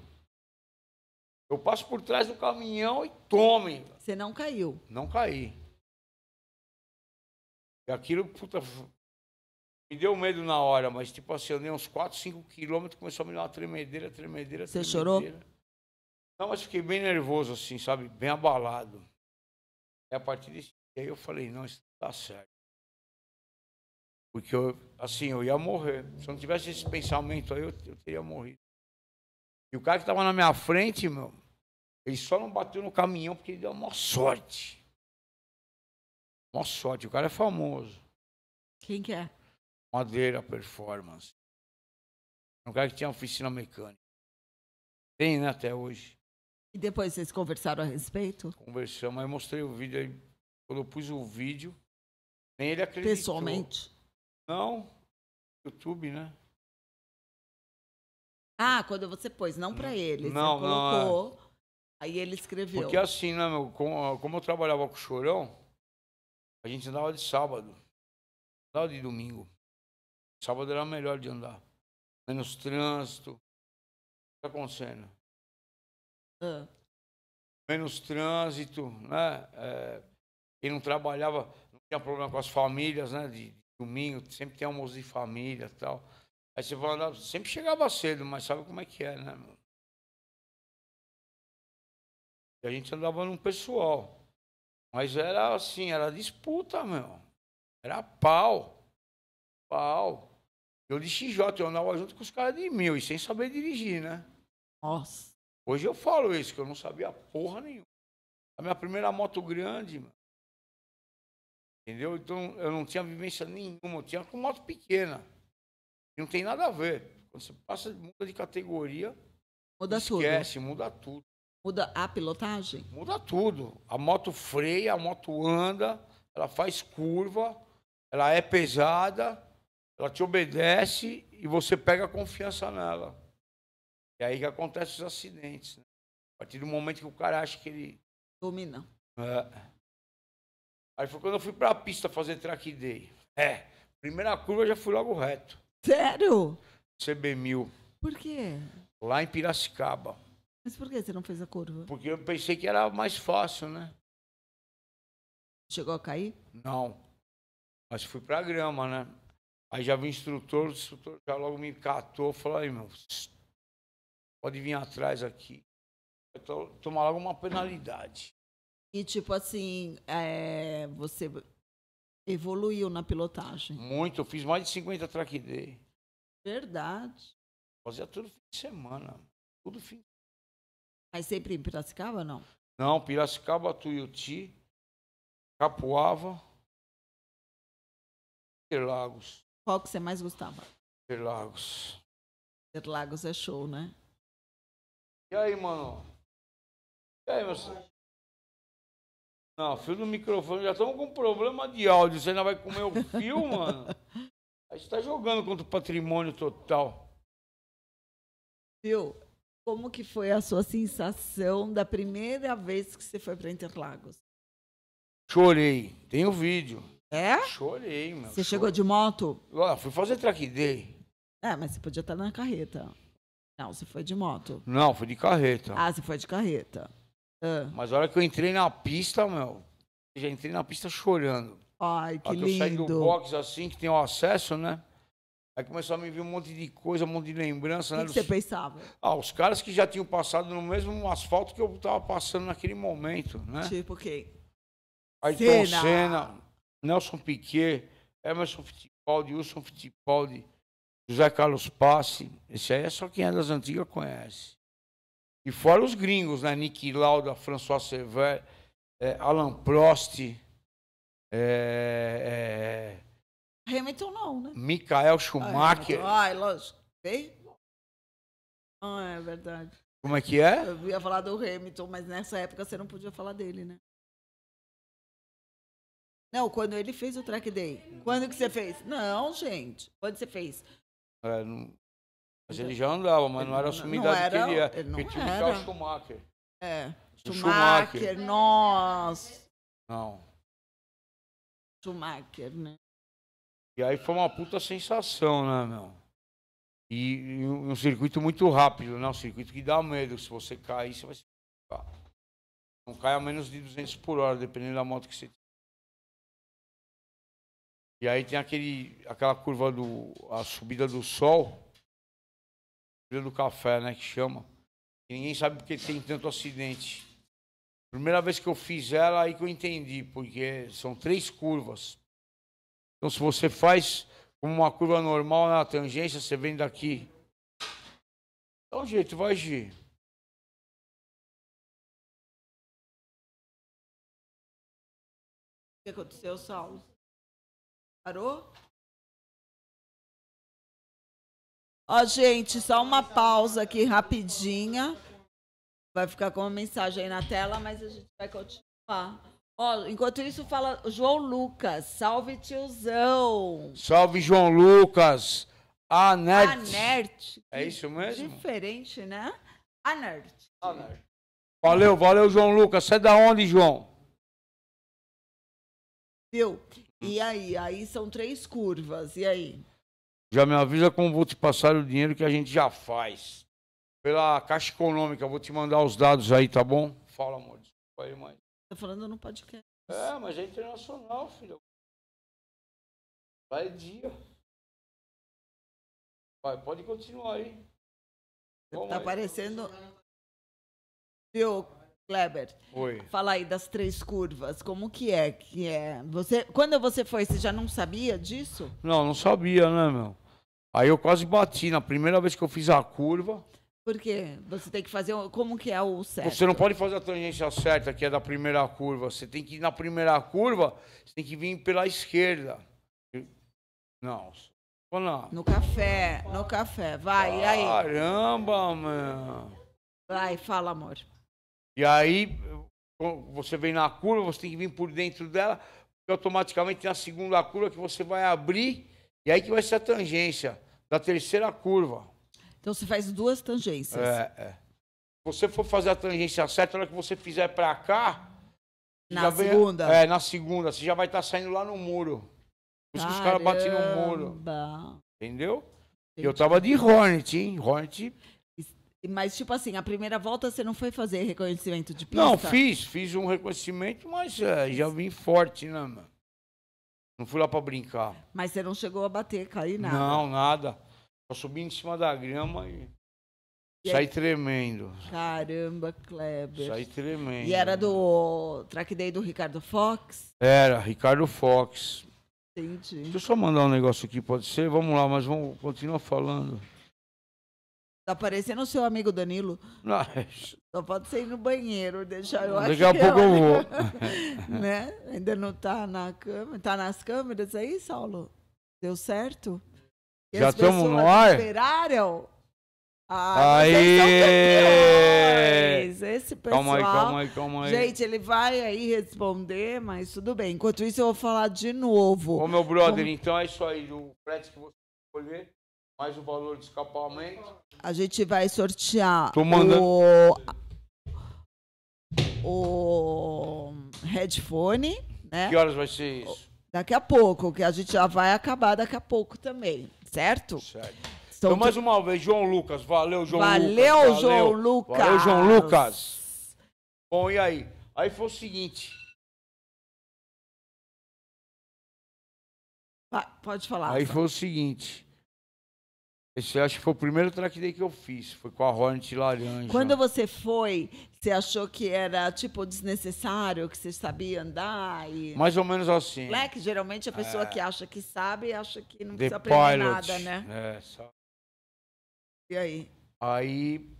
Eu passo por trás do caminhão e tome. Você não caiu. Não caí. E aquilo, puta, me deu medo na hora, mas tipo assim, eu dei uns 4, 5 quilômetros, começou a me dar uma tremedeira, tremedeira, Você tremedeira. chorou? Não, mas fiquei bem nervoso, assim, sabe? Bem abalado. E a partir desse dia eu falei, não, isso não tá certo. Porque eu, assim, eu ia morrer. Se eu não tivesse esse pensamento aí, eu, eu teria morrido. E o cara que estava na minha frente, meu, ele só não bateu no caminhão porque ele deu uma sorte. Uma sorte, o cara é famoso. Quem que é? Madeira Performance. Um lugar que tinha oficina mecânica. Tem, né, até hoje. E depois vocês conversaram a respeito? Conversamos, aí mostrei o vídeo, aí quando eu pus o vídeo, nem ele acreditou. Pessoalmente? Não, YouTube, né? Ah, quando você pôs, não para hum. ele. Não, você não. É. Colocou, Aí ele escreveu. Porque assim, né, meu, como, ah, como eu trabalhava com o Chorão, a gente andava de sábado, andava de domingo. Sábado era melhor de andar. Menos trânsito. O tá que acontecendo? Menos trânsito, né? É, e não trabalhava, não tinha problema com as famílias, né? De, de domingo, sempre tem almoço de família e tal. Aí você vai sempre chegava cedo, mas sabe como é que é, né? E a gente andava num pessoal. Mas era assim, era disputa, meu. Era pau. Pau. Eu de XJ, eu andava junto com os caras de mil e sem saber dirigir, né? Nossa. Hoje eu falo isso, que eu não sabia porra nenhuma. A minha primeira moto grande, mano. Entendeu? Então eu não tinha vivência nenhuma, eu tinha com moto pequena. Não tem nada a ver. Quando você passa, muda de categoria. Muda esquece, tudo. Esquece, muda tudo. Muda a pilotagem? Muda tudo. A moto freia, a moto anda, ela faz curva, ela é pesada. Ela te obedece e você pega confiança nela. E é aí que acontece os acidentes. Né? A partir do momento que o cara acha que ele. Domina. É. Aí foi quando eu fui pra pista fazer track day. É. Primeira curva eu já fui logo reto. Sério? CB1000. Por quê? Lá em Piracicaba. Mas por que você não fez a curva? Porque eu pensei que era mais fácil, né? Chegou a cair? Não. Mas fui pra grama, né? Aí já vi o instrutor, o instrutor já logo me catou, falou, aí, meu, pode vir atrás aqui. Tomar logo uma penalidade. E tipo assim, é, você evoluiu na pilotagem? Muito, eu fiz mais de 50 track day. Verdade. Fazia tudo fim de semana. Tudo fim de semana. Mas sempre em Piracicaba, não? Não, Piracicaba, Tuiuti, Capuava, Interlagos. Qual que você mais gostava? Interlagos. Interlagos é show, né? E aí, mano? E aí, meu Não, fio no microfone. Já estamos com problema de áudio. Você ainda vai comer o fio, mano? A gente está jogando contra o patrimônio total. Viu? Como que foi a sua sensação da primeira vez que você foi para Interlagos? Chorei. Tem o um vídeo. É? Chorei, meu. Você chorei. chegou de moto? Ah, fui fazer track day. É, mas você podia estar tá na carreta. Não, você foi de moto. Não, foi de carreta. Ah, você foi de carreta. Ah. Mas a hora que eu entrei na pista, meu, já entrei na pista chorando. Ai, que lindo. Eu saí do box assim, que tem o acesso, né? Aí começou a me vir um monte de coisa, um monte de lembrança. O que, né, que dos... você pensava? Ah, os caras que já tinham passado no mesmo asfalto que eu estava passando naquele momento, né? Tipo quem? Aí Senna. Senna. Nelson é Piquet, Emerson é Fittipaldi, Wilson Fittipaldi, José Carlos Passe. Esse aí é só quem é das antigas conhece. E fora os gringos, né? Nick Lauda, François Sever, é, Alan Prost. É, é... Hamilton não, né? Michael ah, Schumacher. Ah, lógico. Veio? Ah, é verdade. Como é que é? Eu ia falar do Hamilton, mas nessa época você não podia falar dele, né? Não, quando ele fez o track day. Quando que você fez? Não, gente. Quando você fez? É, não... Mas ele já andava, mas não era assumidade não era, que ele é. Ele não tinha era. É, o Schumacher. É. Schumacher, Schumacher, nós. Não. Schumacher, né? E aí foi uma puta sensação, né, meu? E, e um circuito muito rápido, né? Um circuito que dá medo. Se você cair, você vai se. Não cai a menos de 200 por hora, dependendo da moto que você e aí tem aquele, aquela curva do. a subida do sol, subida do café, né? Que chama. E ninguém sabe porque tem tanto acidente. Primeira vez que eu fiz ela, aí que eu entendi, porque são três curvas. Então se você faz como uma curva normal na tangência, você vem daqui. Dá um jeito, vai agir. O que aconteceu, Saulo? Parou? Ó, gente, só uma pausa aqui rapidinha. Vai ficar com uma mensagem aí na tela, mas a gente vai continuar. Ó, enquanto isso, fala João Lucas. Salve, tiozão. Salve, João Lucas. A Nerd. É isso mesmo? Diferente, né? A Nerd. Valeu, valeu, João Lucas. Você é da onde, João? Viu? E aí? Aí são três curvas. E aí? Já me avisa como vou te passar o dinheiro que a gente já faz. Pela Caixa Econômica, vou te mandar os dados aí, tá bom? Fala, amor. Desculpa aí, mãe. Tá falando no podcast. É, mas é internacional, filho. Vai dia. Vai, pode continuar aí. tá aparecendo. Viu? Kleber, Oi. fala aí das três curvas, como que é que é? Você, quando você foi, você já não sabia disso? Não, não sabia, né, meu? Aí eu quase bati na primeira vez que eu fiz a curva. Por quê? Você tem que fazer como que é o certo? Você não pode fazer a tangência certa, que é da primeira curva. Você tem que ir na primeira curva, você tem que vir pela esquerda. Não. não. No café, no café. Vai, e aí? Caramba, mano. Vai, fala, amor. E aí você vem na curva, você tem que vir por dentro dela, porque automaticamente na segunda curva que você vai abrir, e aí que vai ser a tangência da terceira curva. Então você faz duas tangências. É, é. Se você for fazer a tangência certa, na hora que você fizer para cá. Na segunda? é, na segunda. Você já vai estar tá saindo lá no muro. Por isso que os caras batem no muro. Entendeu? Entendi. Eu tava de Hornet, hein? Hornet. Mas, tipo assim, a primeira volta você não foi fazer reconhecimento de pista? Não, fiz, fiz um reconhecimento, mas é, já vim forte, né, mano? Não fui lá pra brincar. Mas você não chegou a bater, cair nada? Não, nada. Só subi em cima da grama e. e saí aí... tremendo. Caramba, Kleber. Saí tremendo. E era do track day do Ricardo Fox? Era, Ricardo Fox. Entendi. Deixa eu só mandar um negócio aqui, pode ser? Vamos lá, mas vamos continuar falando. Tá parecendo o seu amigo Danilo. Nossa. Só pode ser ir no banheiro, deixar eu Daqui a é pouco eu vou. né? Ainda não tá na câmera. Tá nas câmeras aí, Saulo? Deu certo? E Já estamos no ar? Esperaram? Ah, aí. Esse pessoal. Calma aí, calma aí, calma aí. Gente, ele vai aí responder, mas tudo bem. Enquanto isso, eu vou falar de novo. Ô, meu brother, Como... então é isso aí. O prédio que você escolher mais o valor de escapamento. A gente vai sortear o, o headphone, né? Que horas vai ser isso? Daqui a pouco, que a gente já vai acabar daqui a pouco também, certo? Certo. Então, então mais uma vez, João Lucas, valeu, João valeu, Lucas. João Lucas. Valeu, João Lucas. Bom, e aí? Aí foi o seguinte. pode falar. Aí foi o seguinte. Esse acho que foi o primeiro track day que eu fiz, foi com a Hornet Laranja. Quando você foi, você achou que era tipo desnecessário, que você sabia andar e Mais ou menos assim. É que geralmente a pessoa é. que acha que sabe acha que não The precisa aprender nada, né? É, só... E aí? Aí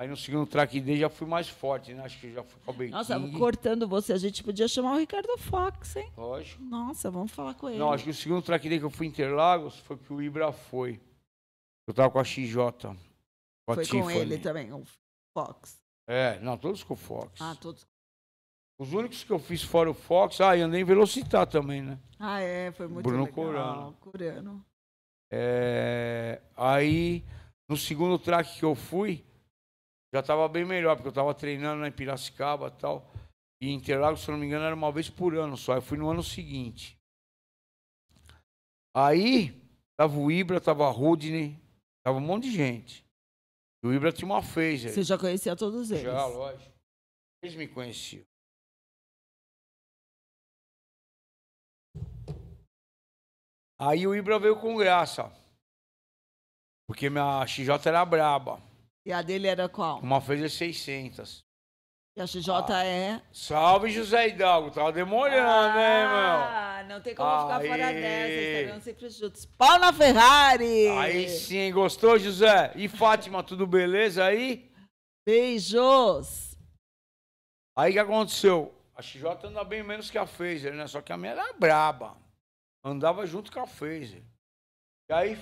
Aí no segundo track day já fui mais forte, né? Acho que já fui com o Nossa, cortando você, a gente podia chamar o Ricardo Fox, hein? Lógico. Nossa, vamos falar com ele. Não, acho que o segundo track day que eu fui em Interlagos foi que o Ibra foi. Eu tava com a XJ. a Foi com ele também, o Fox. É, não, todos com o Fox. Ah, todos. Os únicos que eu fiz fora o Fox, ah, e andei em Velocitar também, né? Ah, é, foi muito Bruno legal. Bruno Corano. É, aí, no segundo track que eu fui, já estava bem melhor, porque eu estava treinando na Piracicaba e tal. E Interlagos, se não me engano, era uma vez por ano só. Eu fui no ano seguinte. Aí, tava o Ibra, tava a Rudney, Tava um monte de gente. E o Ibra tinha uma fez. Você já conhecia todos eles? Já, lógico. Eles me conheciam. Aí o Ibra veio com graça. Porque minha XJ era braba. E a dele era qual? Uma fez é 600. E a XJ ah. é. Salve José Hidalgo, tava demorando, ah, hein, irmão? Ah, não tem como Aê. ficar fora dessa, estarão sempre juntos. Pau na Ferrari! Aí sim, gostou, José? E Fátima, tudo beleza aí? Beijos! Aí o que aconteceu? A XJ anda bem menos que a Phaser, né? Só que a minha era braba. Andava junto com a Phaser. E aí,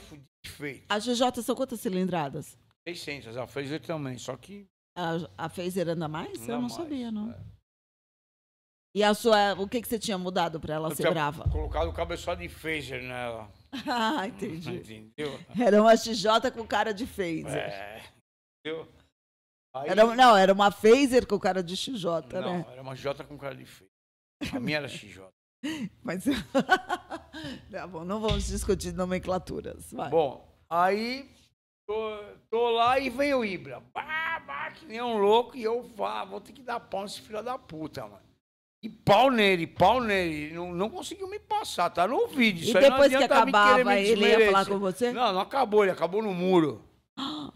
feito? A XJ são quantas cilindradas? 600, a Phaser também, só que a, a Phaser anda mais? eu não mais, sabia, não. É. E a sua, o que, que você tinha mudado para ela eu ser brava? Colocado o cabeçote de Phaser nela. ah, entendi. Entendeu? Era uma XJ com cara de Phaser. É. Entendeu? Aí... Era, não, era uma Phaser com cara de XJ, não, né? Não, era uma J com cara de Phaser. A minha era XJ. Mas. tá bom, não vamos discutir nomenclaturas. Vai. Bom, aí Tô, tô lá e veio o Ibra. Bah, bah, que nem um louco. E eu vá, vou ter que dar pau nesse filho da puta, mano. E pau nele, pau nele. Não, não conseguiu me passar, tá no vídeo. Isso e depois que acabava, me me ele ia falar com você? Não, não acabou, ele acabou no muro.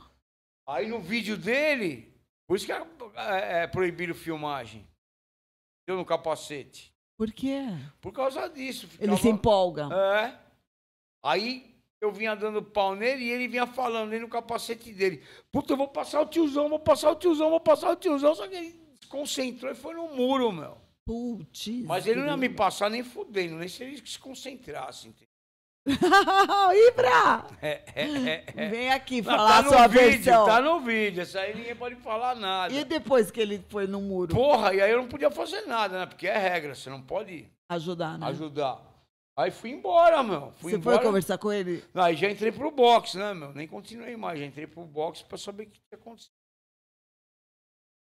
Aí no vídeo dele, por isso que é, é, é proibido filmagem. Deu no capacete. Por quê? Por causa disso. Ficava... Ele se empolga. É. Aí eu vinha dando pau nele e ele vinha falando ali no capacete dele. Puta, eu vou passar o tiozão, vou passar o tiozão, vou passar o tiozão. Só que ele desconcentrou e foi no muro, meu. Putz. Mas ele não ia me passar nem fudendo, nem se ele se concentrasse, entendeu? Ibra! É, é, é, é, Vem aqui não, falar tá a sua vídeo, versão. Tá no vídeo, isso aí ninguém pode falar nada. E depois que ele foi no muro? Porra, e aí eu não podia fazer nada, né? Porque é regra, você não pode... Ajudar, né? Ajudar. Aí fui embora, meu. Fui Você embora. foi conversar com ele? Aí já entrei pro box, né, meu? Nem continuei mais, já entrei pro box pra saber o que tinha acontecido.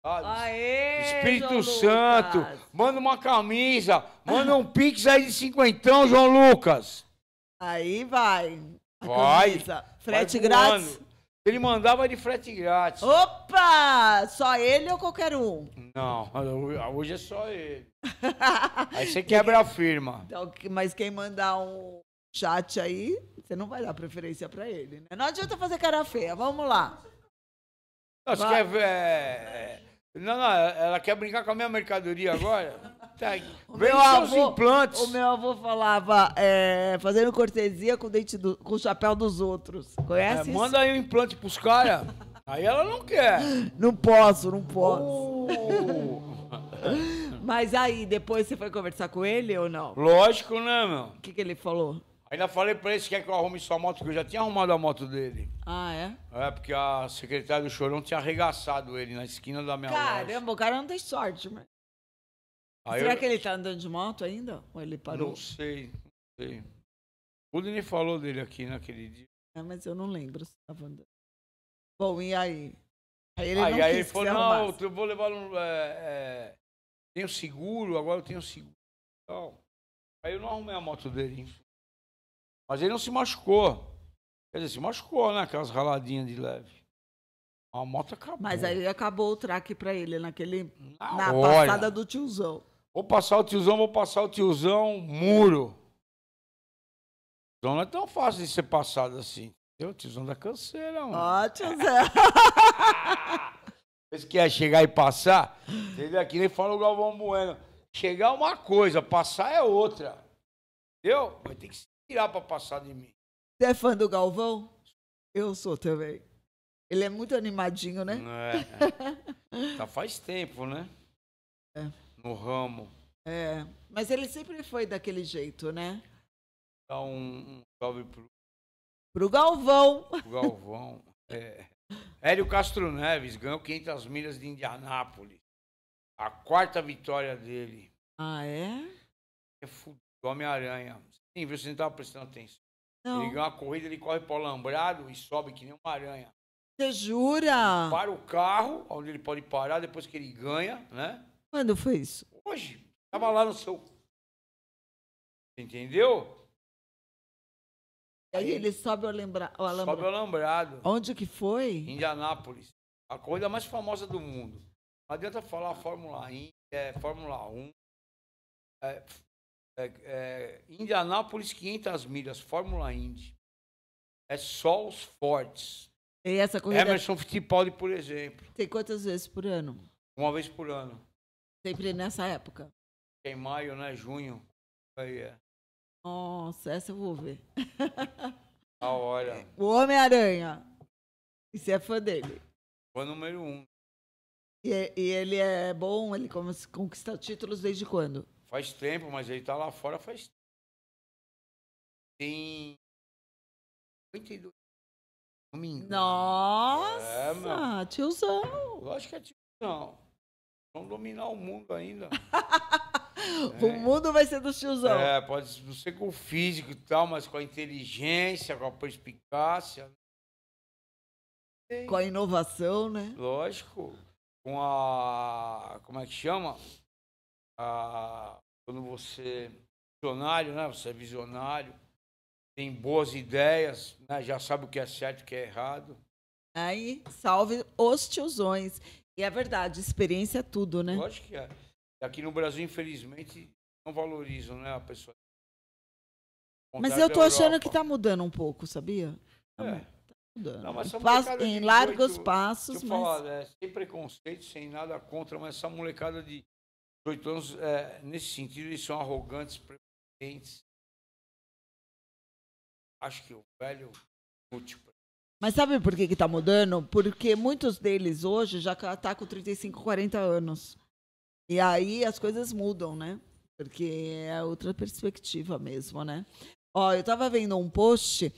Ah, Aê, Espírito Santo, manda uma camisa, manda um pix aí de cinquentão, João Lucas. Aí vai. A vai. Camisa. Frete vai grátis. Ele mandava de frete grátis. Opa! Só ele ou qualquer um? Não, hoje é só ele. aí você quebra a firma. Então, mas quem mandar um chat aí, você não vai dar preferência para ele, né? Não adianta fazer cara feia, vamos lá. Não, quer ver... É, é, não, não, ela quer brincar com a minha mercadoria agora? Tá o Vem meu avô, implantes. O meu avô falava, é, fazendo cortesia com o, dente do, com o chapéu dos outros. Conhece é, isso? Manda aí um implante pros caras. aí ela não quer. Não posso, não posso. Oh. Mas aí, depois você foi conversar com ele ou não? Lógico, né, meu? O que, que ele falou? Ainda falei pra ele, que quer que eu arrume sua moto, que eu já tinha arrumado a moto dele. Ah, é? É, porque a secretária do Chorão tinha arregaçado ele na esquina da minha Caramba, loja. Caramba, o cara não tem sorte, mano. Aí Será eu... que ele está andando de moto ainda? Ou ele parou? Não sei, não sei. O Dini falou dele aqui naquele dia. É, mas eu não lembro se estava andando. Bom, e aí? Aí ele, aí, não aí ele falou, não, eu vou levar um... É, é, tenho seguro, agora eu tenho seguro. Então, aí eu não arrumei a moto dele. Mas ele não se machucou. Quer dizer, se machucou, né? Aquelas raladinhas de leve. A moto acabou. Mas aí acabou o track pra ele naquele. Ah, na, na passada do tiozão. Vou passar o tiozão, vou passar o tiozão, muro. Então não é tão fácil de ser passado assim. Eu, tiozão da canseira, mano. Ó, tiozão. Você que é chegar e passar, ele aqui nem fala o Galvão Bueno. Chegar é uma coisa, passar é outra. Entendeu? Mas ter que se tirar pra passar de mim. Você é fã do Galvão? Eu sou também. Ele é muito animadinho, né? É. Já tá faz tempo, né? É no ramo. É, mas ele sempre foi daquele jeito, né? Dá um, um salve pro... Pro Galvão. Pro Galvão, é. Hélio Castro Neves ganhou 500 milhas de Indianápolis. A quarta vitória dele. Ah, é? É fudido, Homem-Aranha. Sim, você não estava prestando atenção. Não. Ele ganha uma corrida, ele corre pro alambrado e sobe que nem uma aranha. Você jura? Ele para o carro, onde ele pode parar depois que ele ganha, né? Quando foi isso? Hoje. Estava lá no seu. Entendeu? Aí ele sobe o, alambra... o alambrado. Sobe o alambrado. Onde que foi? Indianápolis. A corrida mais famosa do mundo. Não adianta falar Fórmula 1, é, Fórmula 1. É, é, é, Indianápolis, 500 milhas, Fórmula Indy. É só os fortes. E essa corrida... Emerson Fittipaldi, por exemplo. Tem quantas vezes por ano? Uma vez por ano. Sempre nessa época. Em maio, né? Junho. Aí é. Nossa, essa eu vou ver. Ah, A hora. O Homem-Aranha. Isso é fã dele. Fã número um. E, é, e, ele é bom? Ele conquista títulos desde quando? Faz tempo, mas ele tá lá fora faz tempo. Tem 52 Domingo. Nossa, é, tiozão. Lógico que é tiozão vão dominar o mundo ainda. é. O mundo vai ser dos tiozão. É, pode não ser com o físico e tal, mas com a inteligência, com a perspicácia. Com a inovação, né? Lógico. Com a. Como é que chama? A, quando você é visionário, né? Você é visionário, tem boas ideias, né? já sabe o que é certo e o que é errado. Aí, salve os tiozões. E é verdade, experiência é tudo, né? Lógico que é. Aqui no Brasil, infelizmente, não valorizam, né, a pessoa. Mas eu tô achando que tá mudando um pouco, sabia? Tá é. Tá mudando. Não, mas em largos 18, passos, mas... Falar, né, sem preconceito, sem nada contra, mas essa molecada de 18 anos, é, nesse sentido, eles são arrogantes, prepotentes. Acho que o velho múltiplo mas sabe por que está mudando? Porque muitos deles hoje já tá com 35, 40 anos. E aí as coisas mudam, né? Porque é outra perspectiva mesmo, né? Ó, eu estava vendo um post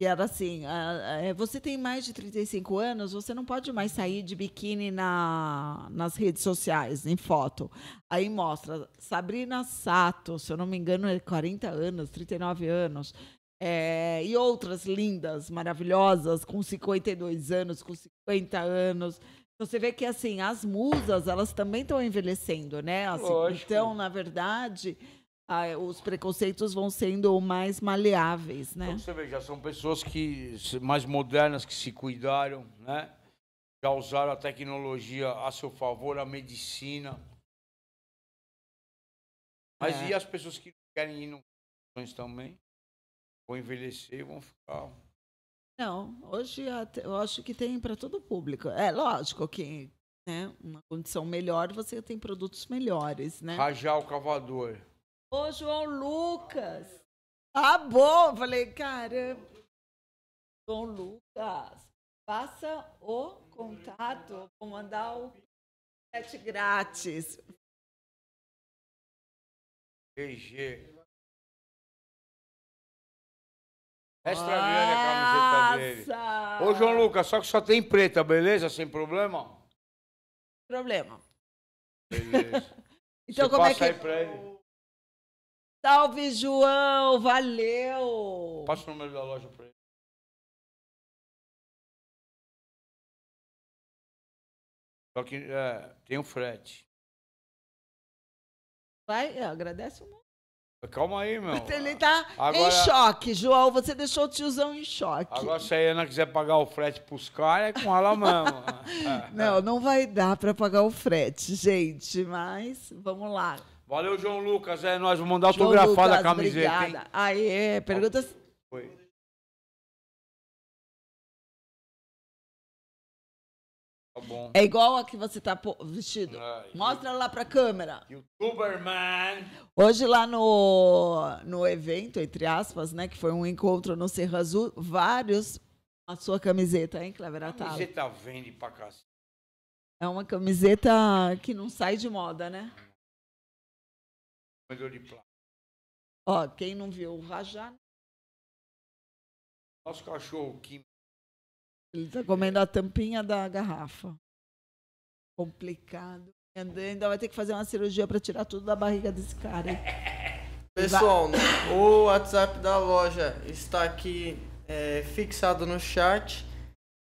que era assim: a, a, é, você tem mais de 35 anos, você não pode mais sair de biquíni na, nas redes sociais, em foto. Aí mostra Sabrina Sato, se eu não me engano, é 40 anos, 39 anos é, e outras lindas, maravilhosas, com 52 anos, com 50 anos. Então, você vê que assim, as musas, elas também estão envelhecendo, né? Assim, então, na verdade, os preconceitos vão sendo mais maleáveis, né? Então, você vê, já são pessoas que mais modernas que se cuidaram, né? Já usaram a tecnologia a seu favor, a medicina. Mas é. e as pessoas que querem ir no também? vão envelhecer e vão ficar. Não, hoje eu acho que tem para todo o público. É lógico que né, uma condição melhor você tem produtos melhores, né? Rajar o cavador. Ô, João Lucas! Ah, bom! Falei, caramba! João Lucas, faça o contato, vou mandar o chat grátis. BG Extraviária a camiseta Nossa! dele. Ô, João Lucas, só que só tem preta, beleza? Sem problema? Problema. Beleza. então, Você como é que. Aí pra ele. Salve, João! Valeu! Passa o número da loja pra ele. Só que é, tem o um frete. Vai, é, agradece o Calma aí, meu. Ele tá agora, em choque, João. Você deixou o tiozão em choque. Agora, se a Ana quiser pagar o frete pros caras, é com ela mesmo. não, não vai dar para pagar o frete, gente. Mas vamos lá. Valeu, João Lucas. É, nós vamos mandar autografada a camiseta. Obrigada. Aê, perguntas. Oi. Tá bom. É igual a que você tá vestido. Mostra lá pra câmera. Youtuberman. Hoje lá no, no evento, entre aspas, né? Que foi um encontro no Serra Azul, vários a sua camiseta, hein, Clever Camiseta vende pra cacete. É uma camiseta que não sai de moda, né? Vendedor de plástico. Ó, quem não viu o Rajá. Nosso cachorro Kim ele está comendo a tampinha da garrafa. Complicado. Ainda vai ter que fazer uma cirurgia para tirar tudo da barriga desse cara. Pessoal, o WhatsApp da loja está aqui é, fixado no chat.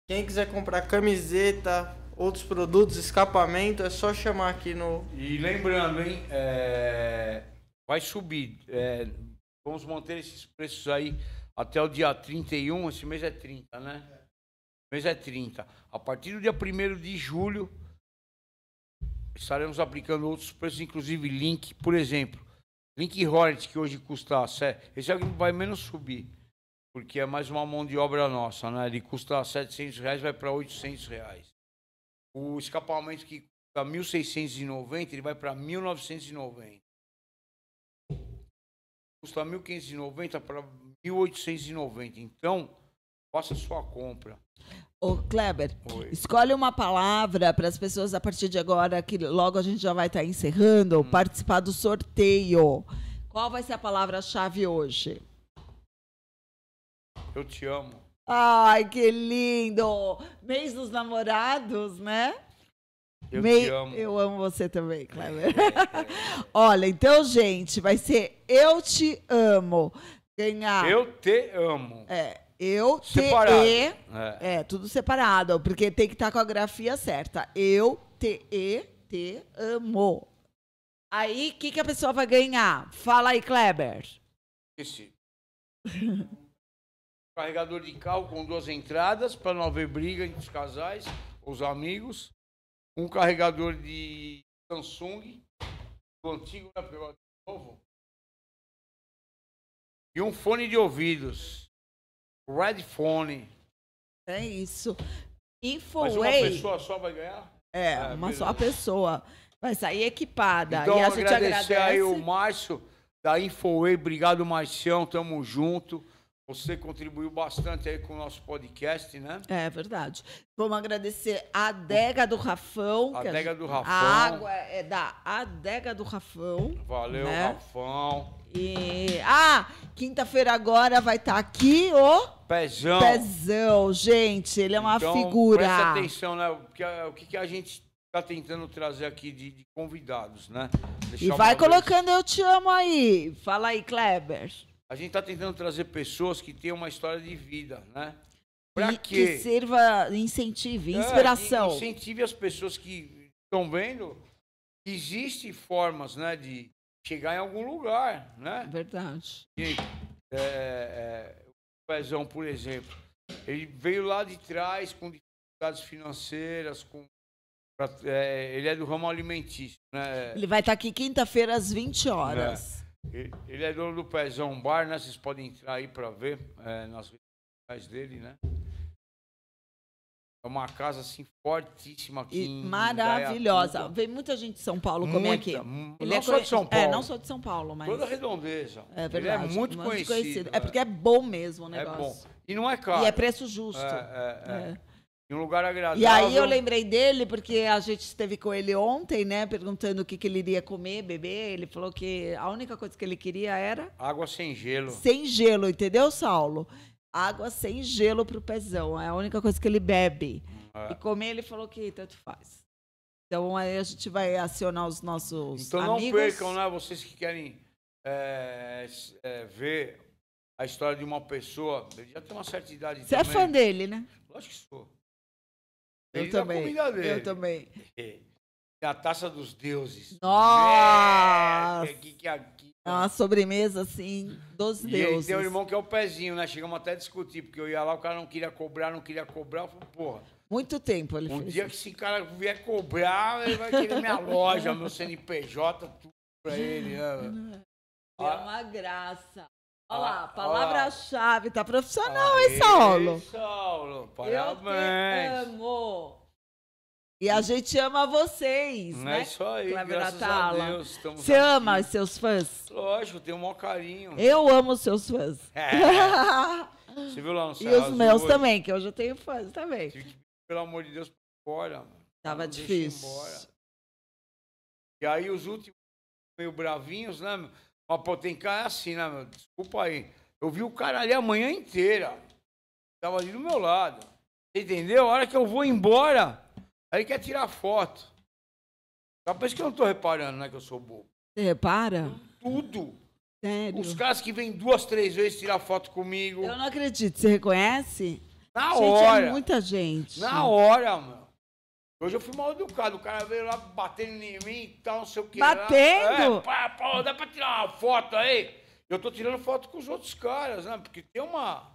Quem quiser comprar camiseta, outros produtos, escapamento, é só chamar aqui no. E lembrando, hein? É... Vai subir. É... Vamos manter esses preços aí até o dia 31. Esse mês é 30, né? mês é 30. A partir do dia 1 de julho, estaremos aplicando outros preços, inclusive Link, por exemplo. Link Hornet, que hoje custa. Esse é o que vai menos subir, porque é mais uma mão de obra nossa, né? Ele custa 700 reais, vai para 800 reais. O escapamento que custa 1.690, ele vai para 1.990. Custa 1.590 para 1.890. Então, faça sua compra. Ô, Kleber, Oi. escolhe uma palavra para as pessoas a partir de agora, que logo a gente já vai estar tá encerrando, hum. participar do sorteio. Qual vai ser a palavra-chave hoje? Eu te amo. Ai, que lindo! Mês dos namorados, né? Eu te amo. Eu amo você também, Kleber. é, é. é. Olha, então, gente, vai ser Eu te amo. Ganhar. Eu te amo. É. Eu T E é. é. tudo separado, porque tem que estar tá com a grafia certa. Eu T E T amo. Aí o que, que a pessoa vai ganhar? Fala aí, Kleber. Esse carregador de carro com duas entradas para não haver briga entre os casais, os amigos. Um carregador de Samsung do antigo né, novo. E um fone de ouvidos. Red Phone. É isso. Infoway. Mas uma pessoa só vai ganhar? É, é uma beleza. só pessoa. Vai sair equipada. Então, e a gente agradecer agradece. aí o Márcio da Infoway. Obrigado, Marcião. Tamo junto. Você contribuiu bastante aí com o nosso podcast, né? É verdade. Vamos agradecer a Adega do Rafão. Adega do Rafão. A água é da Adega do Rafão. Valeu, né? Rafão. E, ah, quinta-feira agora vai estar tá aqui o Pezão. Pezão, gente, ele é uma então, figura. Presta atenção, né? o que, que a gente está tentando trazer aqui de, de convidados, né? e vai colocando eu te amo aí. Fala aí, Kleber a gente está tentando trazer pessoas que tenham uma história de vida, né? Para que sirva incentive, é, inspiração. É, incentive as pessoas que estão vendo que existem formas, né, de chegar em algum lugar, né? Verdade. E, é, é, o Pezão, por exemplo, ele veio lá de trás com dificuldades financeiras, com pra, é, ele é do ramo alimentício, né? Ele vai estar tá aqui quinta-feira às 20 horas. É. Ele é dono do Pezão Bar, né? Vocês podem entrar aí para ver é, nas redes sociais dele, né? É uma casa assim fortíssima aqui. E maravilhosa. Vem muita gente de São Paulo muita. comer aqui. Ele não é só de São é, Paulo. É, não só de São Paulo, mas. Toda redondeza. É verdade. Ele é muito, muito conhecido. conhecido. É. é porque é bom mesmo o negócio. É bom. E não é caro. E é preço justo. é. é. é. é. Em um lugar agradável. E aí eu lembrei dele, porque a gente esteve com ele ontem, né? Perguntando o que, que ele iria comer, beber. Ele falou que a única coisa que ele queria era. Água sem gelo. Sem gelo, entendeu, Saulo? Água sem gelo pro pezão. É a única coisa que ele bebe. É. E comer, ele falou que tanto faz. Então aí a gente vai acionar os nossos. Então amigos. não percam, né? Vocês que querem é, é, ver a história de uma pessoa. Ele já tem uma certa idade. Você é também. é fã dele, né? Lógico que sou. Eu Comida também. Eu é, também. A taça dos deuses. Nossa! É, aqui, aqui, aqui, é uma sobremesa, assim, dos e deuses. E tem um irmão que é o pezinho, né? Chegamos até a discutir, porque eu ia lá, o cara não queria cobrar, não queria cobrar. Eu falei, porra. Muito tempo ele um fez. Um dia que esse cara vier cobrar, ele vai querer minha loja, meu CNPJ, tudo pra ele. Né? É uma graça. Olha lá, palavra-chave, tá profissional, hein, Saulo? Saulo, parabéns. Eu te amo. E a gente ama vocês, Não é né? É isso aí, Cleber graças Atala. a Deus. Você ama os seus fãs? Lógico, tenho o maior carinho. Eu amo os seus fãs. É. Você viu lá no céu? E os meus hoje. também, que hoje eu tenho fãs também. que, pelo amor de Deus, embora, mano. Tava difícil. E aí os últimos meio bravinhos, né, meu? Ó, pô, tem cara assim, né, meu? Desculpa aí. Eu vi o cara ali a manhã inteira. Tava ali do meu lado. Entendeu? A hora que eu vou embora, aí quer tirar foto. Só por isso que eu não tô reparando, né, que eu sou bobo. Você repara? Tudo. Sério? Os caras que vêm duas, três vezes tirar foto comigo. Eu não acredito. Você reconhece? Na gente, é hora. É muita gente. Na hora, mano. Hoje eu fui mal educado, o cara veio lá batendo em mim e tal, não sei o que. Batendo? É, pá, pá, dá pra tirar uma foto aí? Eu tô tirando foto com os outros caras, né? Porque tem uma,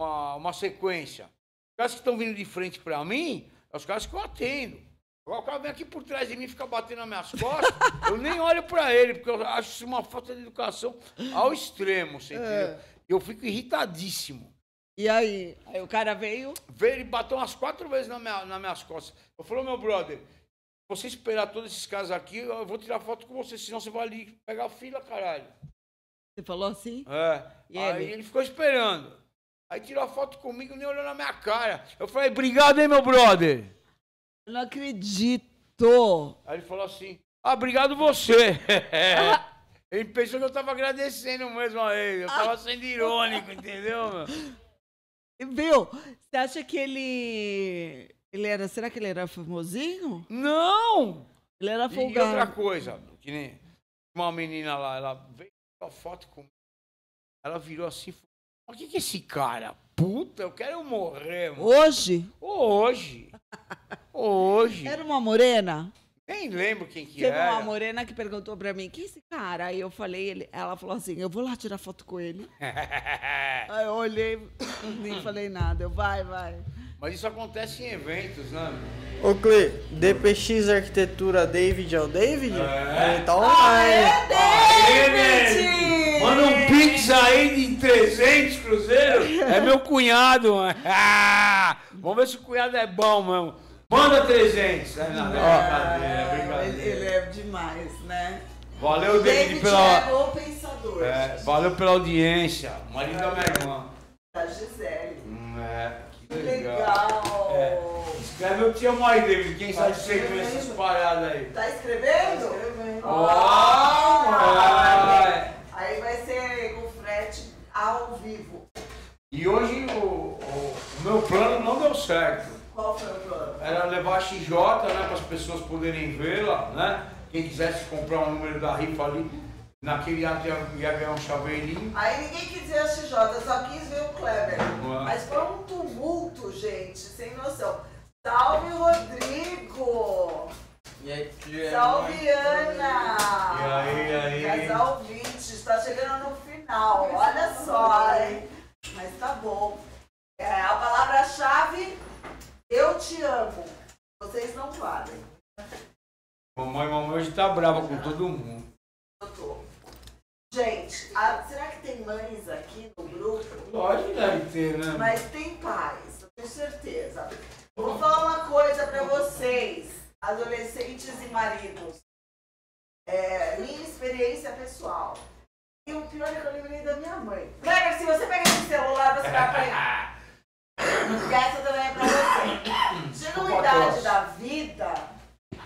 uma, uma sequência. Os caras que estão vindo de frente pra mim, é os caras que eu atendo. Agora o cara vem aqui por trás de mim e fica batendo nas minhas costas, eu nem olho pra ele, porque eu acho isso uma falta de educação ao extremo, você é. entendeu? Eu fico irritadíssimo. E aí? Aí o cara veio. Veio e bateu umas quatro vezes na minha, nas minhas costas. Eu falei, meu brother, você esperar todos esses caras aqui, eu vou tirar foto com você, senão você vai ali pegar fila, caralho. Você falou assim? É. E aí ele? ele ficou esperando. Aí tirou a foto comigo, nem olhou na minha cara. Eu falei, obrigado, hein, meu brother. Eu não acredito. Aí ele falou assim, ah, obrigado você. ele pensou que eu tava agradecendo mesmo a ele. Eu tava sendo irônico, entendeu, meu? Viu? Você acha que ele. Ele era. Será que ele era famosinho? Não! Ele era folgado. E outra coisa, que nem uma menina lá, ela veio uma foto com Ela virou assim, o que que é esse cara? Puta, eu quero morrer, mano. Hoje? Hoje. Hoje. Era uma morena? Nem lembro quem que Teve era. Teve uma morena que perguntou pra mim, quem é esse cara? Aí eu falei, ele, ela falou assim, eu vou lá tirar foto com ele. Aí eu olhei, nem falei nada. Eu, vai, vai. Mas isso acontece em eventos, né? Ô, Cle, DPX Arquitetura David é o David? É. Ele é, tá ah, online. É Aê, ah, é David! Manda um pix aí de 300 cruzeiros. É meu cunhado. Vamos ver se o cunhado é bom mano Manda três gente. Não, não, é, brincadeira, Ele, ele é demais, né? Valeu, David, David pela. É o pensador. É, valeu pela audiência. Marido da minha irmã. Da Gisele. Hum, é, que legal. legal. É. Escreve eu te amo aí, David. Quem tá sabe você vê essas paradas aí. Tá escrevendo? Tá escrevendo. Oh, ah, aí vai ser com frete ao vivo. E hoje o, o meu plano não deu certo. Era levar a XJ, né, para as pessoas poderem vê-la, né? Quem quisesse comprar um número da rifa ali, naquele ia, ia ganhar um chaveirinho. Aí ninguém quis ver a XJ, só quis ver o Kleber. Ué. Mas foi um tumulto, gente, sem noção. Salve, Rodrigo! E aí, Salve, Ana! E aí, aí? Casal 20, está chegando no final, olha só, hein? Mas tá bom. É, a palavra-chave eu te amo. Vocês não falem. Mamãe, mamãe hoje tá brava com todo mundo. Eu tô. Gente, a, será que tem mães aqui no grupo? Lógico que deve ter, né? Mas tem pais, eu tenho certeza. Vou falar uma coisa pra vocês, adolescentes e maridos. É, minha experiência pessoal. E o pior é que eu lembrei da minha mãe. Kleber, se você pegar esse celular, você vai apanhar. e essa também é pra você tira uma idade da vida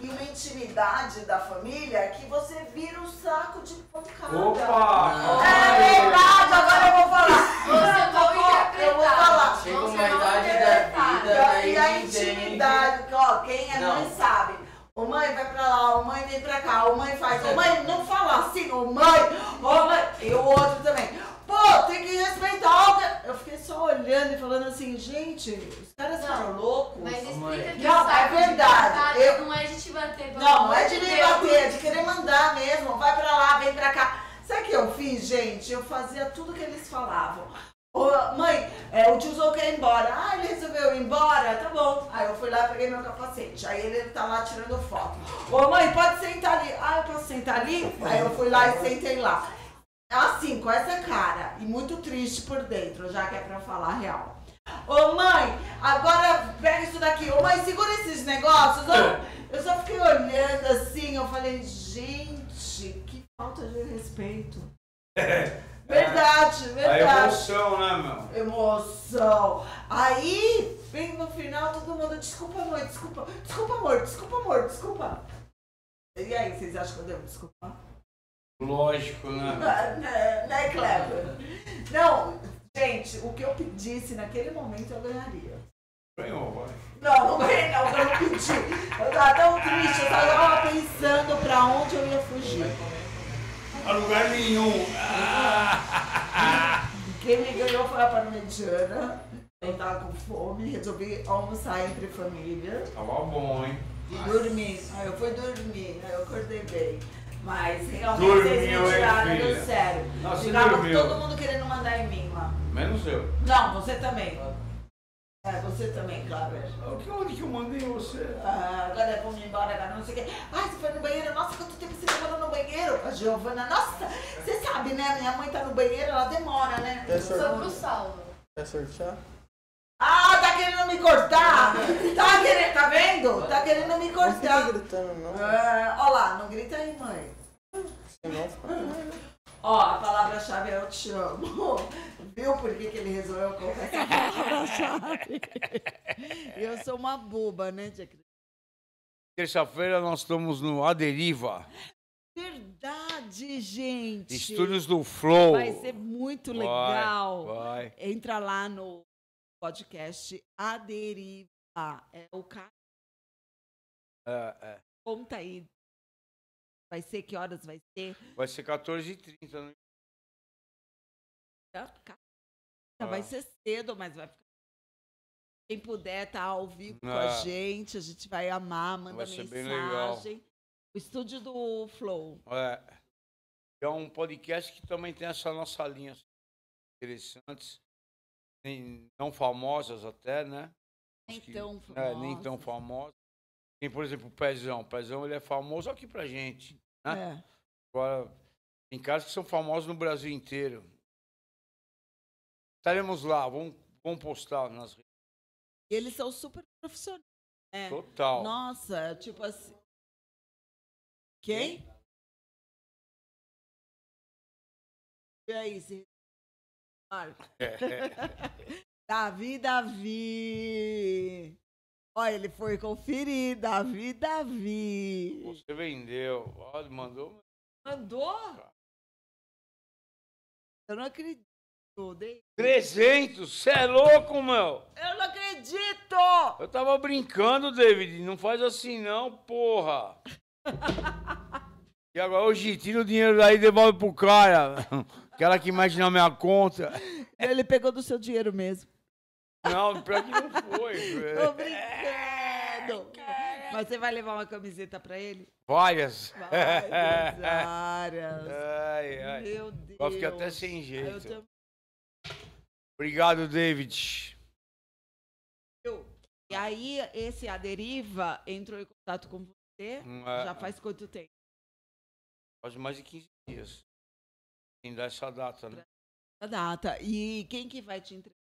e uma intimidade da família que você vira um saco de pancada. Opa! É verdade, agora eu vou falar. Você tocou, eu vou falar. Chega uma idade da vida e a intimidade, ó, quem é mãe sabe. O mãe, vai pra lá, o mãe, vem pra cá, o mãe faz, o mãe, não fala assim, o mãe, o mãe, e o outro também tem que respeitar o. Eu fiquei só olhando e falando assim, gente, os caras não, foram loucos. Mas explica que Não, é verdade. Eu... Não é de te bater, Não, não é de me bater, é de querer mandar mesmo. Vai pra lá, vem pra cá. Sabe o que eu fiz, gente? Eu fazia tudo que eles falavam. Ô, mãe, é, o tiozão quer ir embora. Ah, ele resolveu ir embora? Tá bom. Aí eu fui lá, peguei meu capacete. Aí ele tá lá tirando foto. Ô, mãe, pode sentar ali. Ah, eu posso sentar ali? Aí eu fui lá e sentei lá assim, com essa cara e muito triste por dentro, já que é pra falar real. Ô mãe, agora pega isso daqui. Ô mãe, segura esses negócios. Ô, eu só fiquei olhando assim, eu falei, gente, que falta de respeito. É. Verdade, é verdade. A emoção, né, meu? Emoção. Aí, bem no final, todo mundo, desculpa, amor, desculpa, desculpa, amor, desculpa, amor, desculpa. E aí, vocês acham que eu devo desculpar? Lógico, né? né, Cleber? Né, não, gente, o que eu pedisse naquele momento eu ganharia. Ganhou, vai. Não, não ganhei não, eu não pedi. Eu tava tão triste, eu tava pensando pra onde eu ia fugir. A lugar nenhum. Quem me ganhou foi a parmegiana. Eu tava com fome, resolvi almoçar entre família. Tava bom, hein? E dormi. Aí eu fui dormir, aí eu acordei bem. Mas realmente vocês me tiraram do sério. Nossa, Ficava todo mundo querendo mandar em mim lá. Menos eu. Não, você também. É, você também, claro. Que onde que eu mandei você? Ah, agora me embora, agora não sei o quê. Ah, você foi no banheiro? Nossa, quanto tempo você demorou no banheiro? A Giovana, nossa, você sabe, né? Minha mãe tá no banheiro, ela demora, né? É Sobre pro saldo. Quer sortear? Ah, tá querendo me cortar? Tá, querendo, tá vendo? Tá querendo me cortar. Não tá gritando, não. Ah, olha lá, não grita aí, mãe. Ó, a palavra-chave é eu te amo. Viu por que, que ele resolveu colocar essa palavra-chave? eu sou uma boba, né, Tia Terça-feira nós estamos no Aderiva. Verdade, gente. Estúdios do Flow. Vai ser muito legal. Vai, vai. Entra lá no podcast Aderiva. É o cara. É, é. Conta aí vai ser, que horas vai ser. Vai ser 14h30, né? Ah. Vai ser cedo, mas vai ficar. Quem puder tá ao vivo ah. com a ah. gente, a gente vai amar, manda vai ser mensagem. Bem legal. O estúdio do Flow. É. É um podcast que também tem essa nossa linha interessantes, nem, não famosas até, né? Nem tão famosas. É, nem tão famosas. Tem, por exemplo, o Pezão. O Pezão ele é famoso aqui pra gente. Né? É. Agora, tem caras que são famosos no Brasil inteiro. Estaremos lá, vamos, vamos postar nas redes. E eles são super profissionais. É. Total. Nossa, tipo assim. Quem? E aí, se... Marco. É. Davi, Davi. Olha, ele foi conferir, Davi, Davi. Você vendeu. Olha, mandou. Mandou? Eu não acredito. Dei. 300? Você é louco, meu? Eu não acredito! Eu tava brincando, David. Não faz assim, não, porra. e agora hoje tira o dinheiro daí e devolve pro cara. Aquela que mais na minha conta. Ele pegou do seu dinheiro mesmo. Não, pior que não foi. Tô brincando. É, Mas você vai levar uma camiseta pra ele? Várias. Várias. Ai, ai. Meu Deus. Eu fiquei até sem jeito. Ai, Obrigado, David. E aí, esse A Deriva entrou em contato com você hum, é, já faz quanto tempo? Faz mais de 15 dias. Tem dessa é data, né? Essa data. E quem que vai te entregar?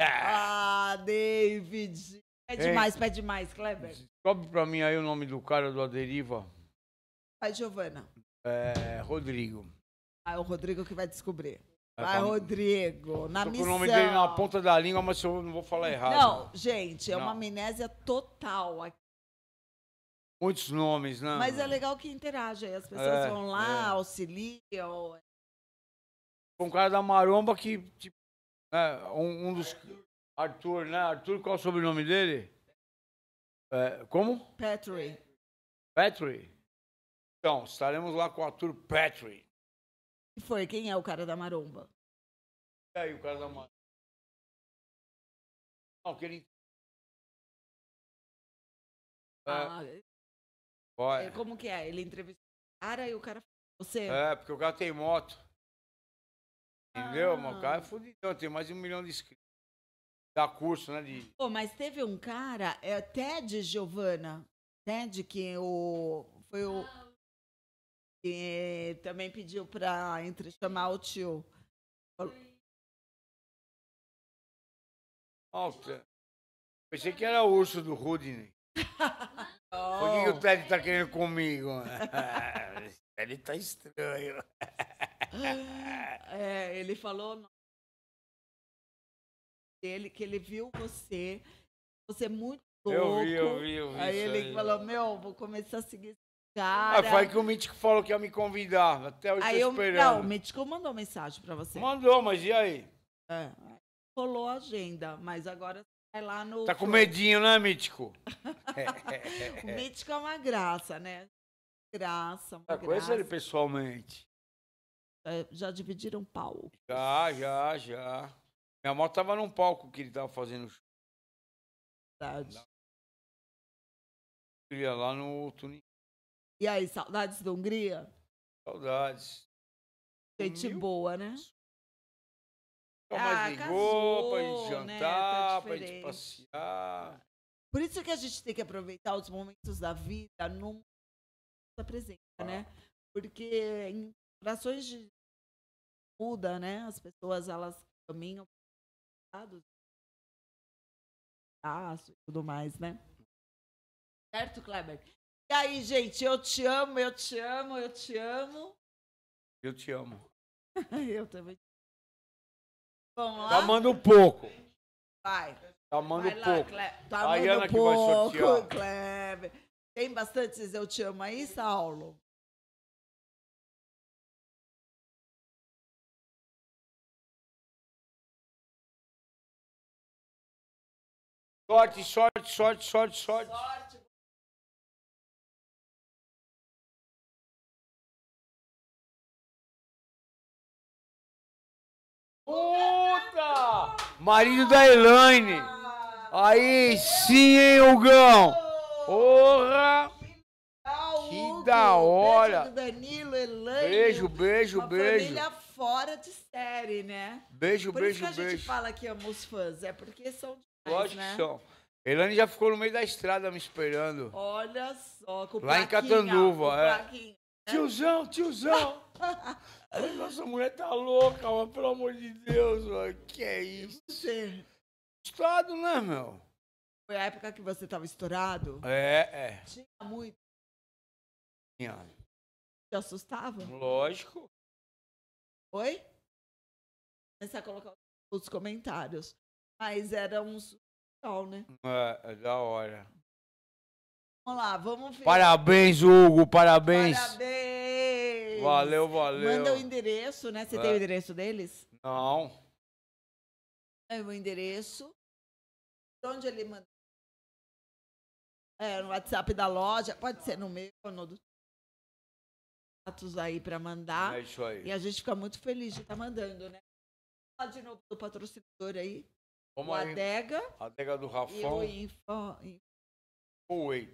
Ah, David. É demais, é. pé demais, Kleber. Sobe pra mim aí o nome do cara do Aderiva. Vai, Giovana. É, Rodrigo. Ah, é o Rodrigo que vai descobrir. Vai, Rodrigo. Na Tô missão. Com o nome dele na ponta da língua, mas eu não vou falar errado. Não, gente, é não. uma amnésia total aqui. Muitos nomes, né? Mas é legal que interagem. As pessoas é, vão lá, é. auxiliam. Um cara da maromba que tipo, é, um, um, dos. Arthur, né? Arthur, qual é o sobrenome dele? É, como? Petrie. Petrie. Então, estaremos lá com o Arthur Petrie. E foi? Quem é o cara da maromba? E aí, o cara da maromba? Não, que ele... É. Ah, é, como que é? Ele entrevistou o cara e o cara... Você... É, porque o cara tem moto. Entendeu? Mas o ah. cara é fudidão, tem mais de um milhão de inscritos. Dá curso, né? De... Pô, mas teve um cara, é, Ted Giovana, Ted, que o, foi o. Que também pediu pra entre, chamar o tio. Alta. Pensei que era o urso do Rudney. Oh. Por que, que o oh. Ted tá querendo comigo? o Ted tá estranho. Ah, é, ele falou dele que ele viu você, você é muito louco. Eu vi, eu vi, eu vi. Aí ele aí. falou, meu, vou começar a seguir esse ah, cara. Ah, foi que o Mítico falou que ia me convidar, até hoje aí eu, esperando. Não, o Mítico mandou mensagem pra você. Mandou, mas e aí? É, rolou a agenda, mas agora vai lá no... Tá com medinho, né, Mítico? o Mítico é uma graça, né? Graça, uma tá Eu graça. ele pessoalmente. É, já dividiram palco? Já, já, já. Minha moto tava num palco que ele tava fazendo. Verdade. Hungria, lá no Tunis. E aí, saudades da Hungria? Saudades. Gente boa, né? ah, mais ligou casou, né? tá pra gente jantar, né? tá pra gente passear. Por isso que a gente tem que aproveitar os momentos da vida numa presença ah. né? Porque em situações de muda, né? As pessoas elas caminham dados e tudo mais, né? Certo, Kleber? E aí, gente, eu te amo, eu te amo, eu te amo. Eu te amo. eu também. Vamos lá. Tá amando um pouco. Vai. Tá amando um pouco. Tá amando um pouco, Kleber. Tem bastantes eu te amo aí, Saulo? Sorte, sorte, sorte, sorte, sorte. Puta! Marido da Elaine. Aí sim, hein, Hugão? Porra! Que da hora! do Danilo, Elaine. Beijo, beijo, beijo. Família fora de série, né? Beijo, Por beijo, isso que a gente fala que ama fãs, é porque são de Lógico né? que são. Elane já ficou no meio da estrada me esperando. Olha só, com Lá em Catanduva, é. Né? Tiozão, tiozão. Nossa mulher tá louca, mas pelo amor de Deus, mano. Que é isso? Você... Estado, né, meu? Foi a época que você tava estourado? É, é. Tinha muito. Tinha. Te assustava? Lógico. Oi? Começar a colocar os comentários. Mas era um surreal, né? É, é da hora. Vamos lá, vamos ver. Parabéns, Hugo, parabéns. Parabéns. Valeu, valeu. Manda o endereço, né? Você é. tem o é. endereço deles? Não. É o endereço. Onde ele mandou? É, no WhatsApp da loja. Pode ser no meu ou no do aí para mandar. É isso aí. E a gente fica muito feliz de estar tá mandando, né? Fala de novo do patrocinador aí o a Adega. A Adega do Rafão. E o Info. O Whey.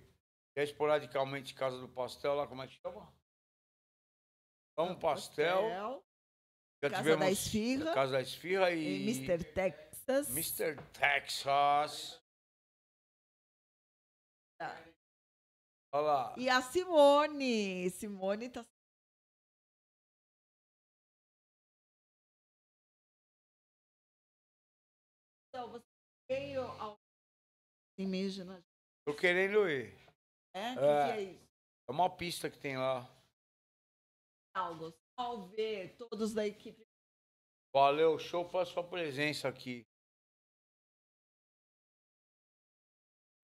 esporadicamente Casa do Pastel, lá como é que chama? Vamos Pastel. pastel. Já Casa tivemos da Esfirra. Casa da Esfirra e. e Mr. Texas. Mr. Texas. Tá. Olha lá. E a Simone. Simone tá Então, você veio ao Tô né? querendo ir. É? O é. que, é isso? É uma pista que tem lá. Algo, ver todos da equipe. Valeu, show pra sua presença aqui.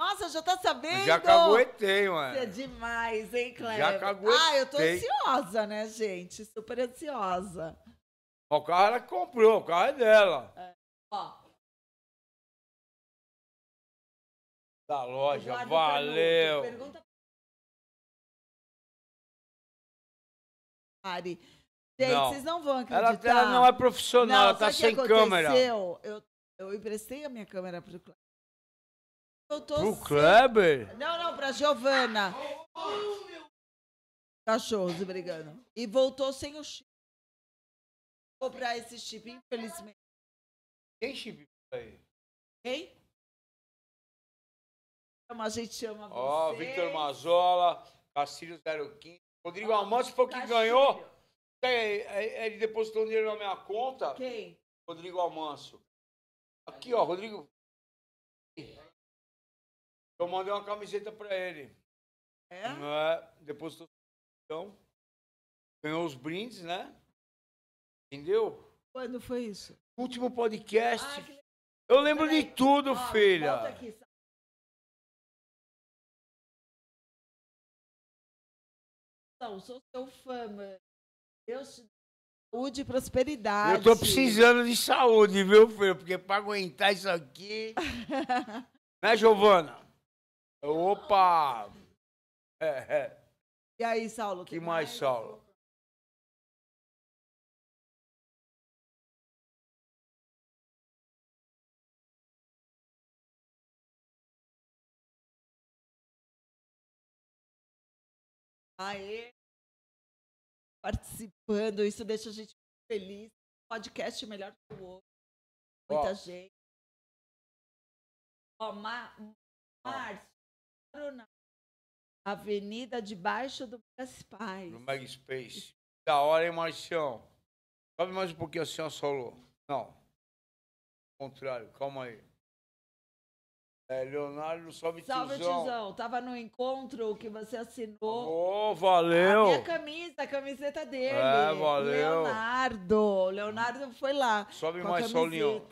Nossa, já tá sabendo? Já caguetei, mano. é demais, hein, Cleber? Já caguetei. Ah, eu tô ansiosa, né, gente? Super ansiosa. O cara comprou, o carro é dela. É. Ó, da loja. Valeu! Pergunta... Gente, não. vocês não vão acreditar. Ela, ela não é profissional, não, ela tá sem câmera. Eu, eu emprestei a minha câmera pro Kleber. Eu tô pro sem... Kleber? Não, não, pra Giovana. Cachorros brigando. E voltou sem o chip. Vou comprar esse chip, infelizmente. Quem chip aí? Quem? ama, a gente ama você. Ó, Victor Mazola, Cacilho 015. Rodrigo ah, Amante foi quem ganhou. É, é, é, ele depositou dinheiro na minha conta. Quem? Rodrigo Almanço. Aqui, ó, Rodrigo. Eu mandei uma camiseta pra ele. É? é depositou. Então, ganhou os brindes, né? Entendeu? Quando foi isso? Último podcast. Ah, eu lembro Peraí. de tudo, ó, filha. Volta aqui, sou seu fã. Deus te saúde e prosperidade. Eu tô precisando de saúde, viu, filho? Porque para aguentar isso aqui. né, Giovana? Opa! É, é. E aí, Saulo? Que mais, mais, Saulo? Aê! Participando, isso deixa a gente feliz. Podcast é melhor que o outro. Muita Ó. gente. Ó, Ma Márcio, Avenida debaixo do Magspais. No Magspace. Da hora, hein, Marcião? Sobe mais um pouquinho assim, ó, solo? Não. Ao contrário, calma aí. É, Leonardo Salve Tizão. Salve Tizão, tava no encontro que você assinou. Ô, oh, valeu! A minha camisa, a camiseta dele. É, valeu. Leonardo, Leonardo foi lá. Sobe mais, Solinho.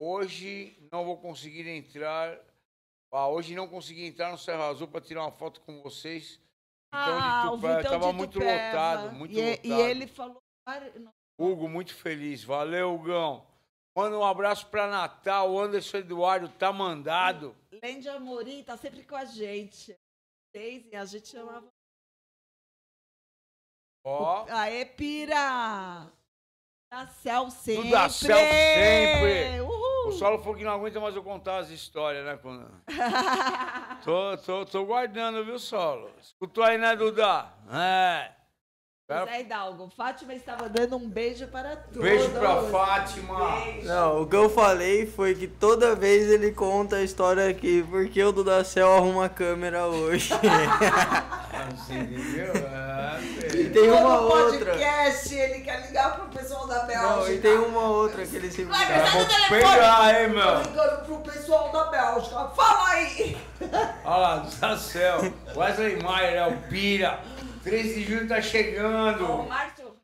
Hoje não vou conseguir entrar. Ah, hoje não consegui entrar no Serra Azul para tirar uma foto com vocês. Então, ah, de Tupé, tava muito lotado, muito e, lotado. E ele falou. Hugo, muito feliz. Valeu, Hugão. Manda um abraço para Natal, Anderson Eduardo, tá mandado. Lende Amorim tá sempre com a gente. Daisy, a gente chamava. Ó. Oh. Aê, Pira! Da céu sempre! Da céu sempre! Uhul. O solo falou que não aguenta mais eu contar as histórias, né, tô, tô, tô guardando, viu, solo? Escutou aí, né, Duda? É. Cara... Hidalgo, Fátima estava dando um beijo para todos. Beijo para Fátima. Beijo. Não, o que eu falei foi que toda vez ele conta a história aqui, porque o Dudacel arruma a câmera hoje. Ah, e tem uma no outra. podcast ele quer ligar pro pessoal da Bélgica. Não, e tem uma outra que ele sempre Vai, cara, ah, vou pegar, hein, meu. ligando pro pessoal da Bélgica. Fala aí. Olha lá, Dudacel. Wesley Maier é o Pira. 13 de julho tá chegando. Ô, Márcio,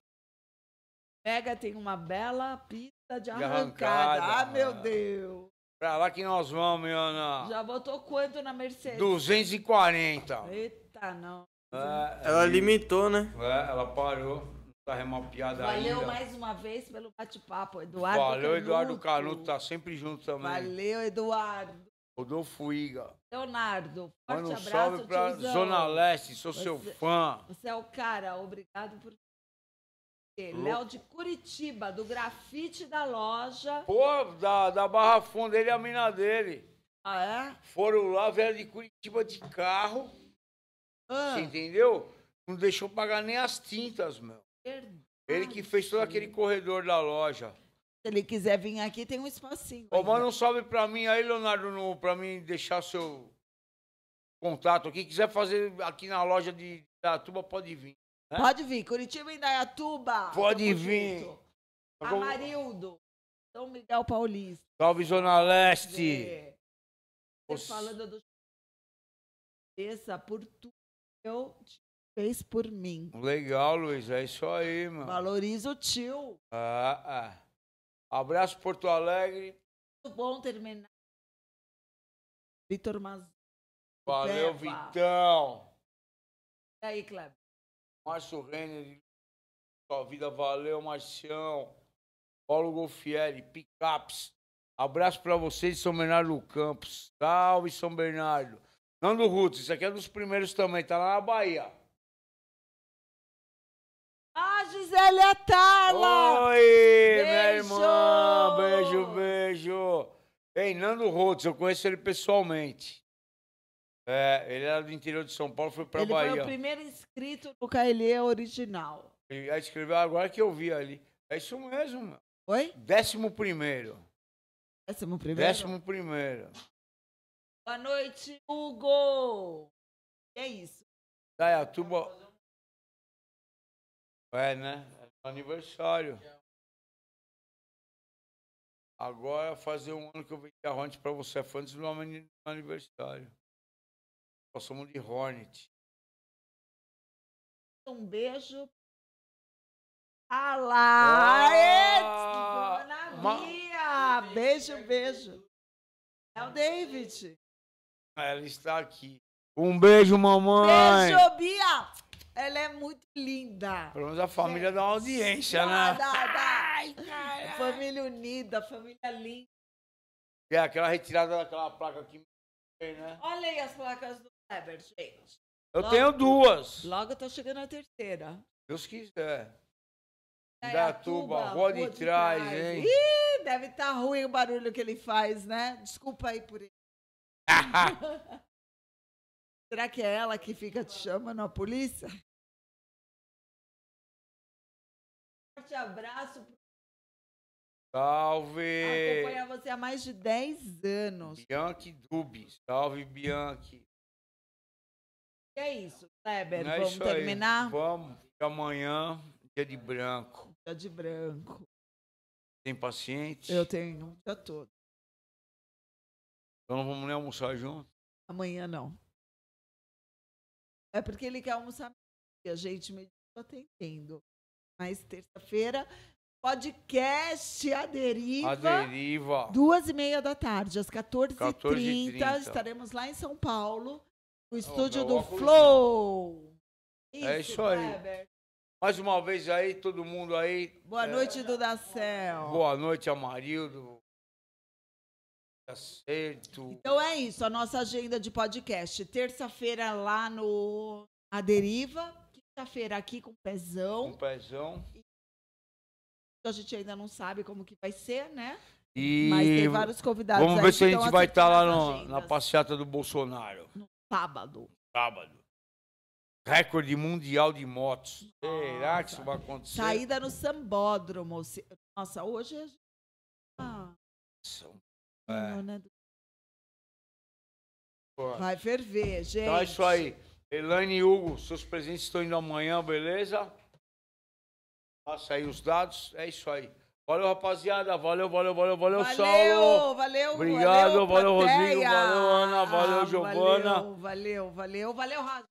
pega, tem uma bela pista de arrancada. arrancada. Ah, meu Deus. Pra lá que nós vamos, meu Ana. Já botou quanto na Mercedes? 240. Eita, não. É, é ela e... limitou, né? É, ela parou. Tá remapeada Valeu ainda. mais uma vez pelo bate-papo, Eduardo. Valeu, Canuto. Eduardo Canuto, tá sempre junto também. Valeu, Eduardo. Rodolfo Iga. Leonardo, forte Manda um abraço. Salve pra Zona Leste, sou você, seu fã. Você é o cara, obrigado por. Léo de Curitiba, do grafite da loja. Pô, da, da Barra Funda, ele é a mina dele. Ah, é? Foram lá, velho de Curitiba de carro. Ah. Você entendeu? Não deixou pagar nem as tintas, meu. Verdade. Ele que fez todo aquele corredor da loja. Se ele quiser vir aqui, tem um espacinho. Ô, manda um salve pra mim aí, Leonardo, no, pra mim deixar seu contato aqui. Quiser fazer aqui na loja de Dayatuba, pode vir. Né? Pode vir. Curitiba e Dayatuba. Pode Tamo vir. Junto. Amarildo. São Miguel Paulista. Salve, Zona Leste. Você falando do Essa por tudo que eu te fez por mim. Legal, Luiz. É isso aí, mano. Valoriza o tio. Ah, ah. Abraço, Porto Alegre. Muito bom terminar. Vitor Maz. Valeu, Deva. Vitão. E aí, Cleber? Márcio Renner, sua vida, valeu, Marcião. Paulo Golfieri, Picaps. Abraço para vocês de São Bernardo Campos. Salve, São Bernardo. Nando Ruto, isso aqui é dos primeiros também, tá lá na Bahia. Ah, Gisele Atala. Oi, minha irmã! Beijo, beijo! Ei, Nando Rhodes, eu conheço ele pessoalmente. É, ele era do interior de São Paulo, foi pra ele Bahia. Ele foi o primeiro inscrito do Caelê original. Ele escreveu agora que eu vi ali. É isso mesmo. Oi? Décimo primeiro. Décimo primeiro? Décimo primeiro. Boa noite, Hugo! É isso. Dayatuba, tá é, né? É aniversário. Agora fazer um ano que eu vendi a Hornet pra você. Foi antes do meu aniversário. Nós somos de Hornet. Um beijo. Ah lá! Ah, Beijo, beijo. É o David. Ela está aqui. Um beijo, mamãe. Beijo, Bia. Ela é muito linda. Pelo menos a família é. dá uma audiência, dá, né? Dá, dá. Ai, cara. Família unida, família linda. É, aquela retirada daquela placa aqui, né? Olha aí as placas do Weber, gente. Eu logo, tenho duas. Logo eu tô chegando à terceira. Deus quiser. da Tuba, rua de, de trás, trás, hein? Ih, deve estar tá ruim o barulho que ele faz, né? Desculpa aí por ele. Será que é ela que fica te chamando a polícia? forte abraço. Salve! Acompanhar você há mais de 10 anos. Bianchi Dubis Salve, Bianchi. E é isso, Kleber. É vamos isso terminar? Aí. Vamos. Amanhã, dia de branco. Dia de branco. Tem paciente? Eu tenho um dia todo. Então vamos nem almoçar junto? Amanhã não. É porque ele quer almoçar. E a gente me está atendendo mais terça-feira. Podcast A Deriva. A Deriva. Duas e meia da tarde, às 14h30. 14 estaremos lá em São Paulo, no estúdio oh, do Flow. Isso, é isso aí. Weber. Mais uma vez aí, todo mundo aí. Boa é... noite, Dudacel. Boa noite, Amarildo. Acerto. Tá então é isso, a nossa agenda de podcast. Terça-feira lá no A Deriva, quinta-feira aqui com o pezão. Com pezão. a gente ainda não sabe como que vai ser, né? E Mas tem vários convidados Vamos ver se a gente vai estar tá lá no, na passeata do Bolsonaro. No sábado. Sábado. Recorde mundial de motos. Será que isso vai acontecer? Saída no sambódromo. Nossa, hoje Ah. É. Né, vai ferver, gente. Então é isso aí. Elaine e Hugo, seus presentes estão indo amanhã, beleza? Passa aí os dados, é isso aí. Valeu, rapaziada. Valeu, valeu, valeu, valeu, valeu Saulo. Valeu, Obrigado, valeu, valeu valeu, Ana, valeu, ah, Giovana. Valeu, valeu, valeu, valeu,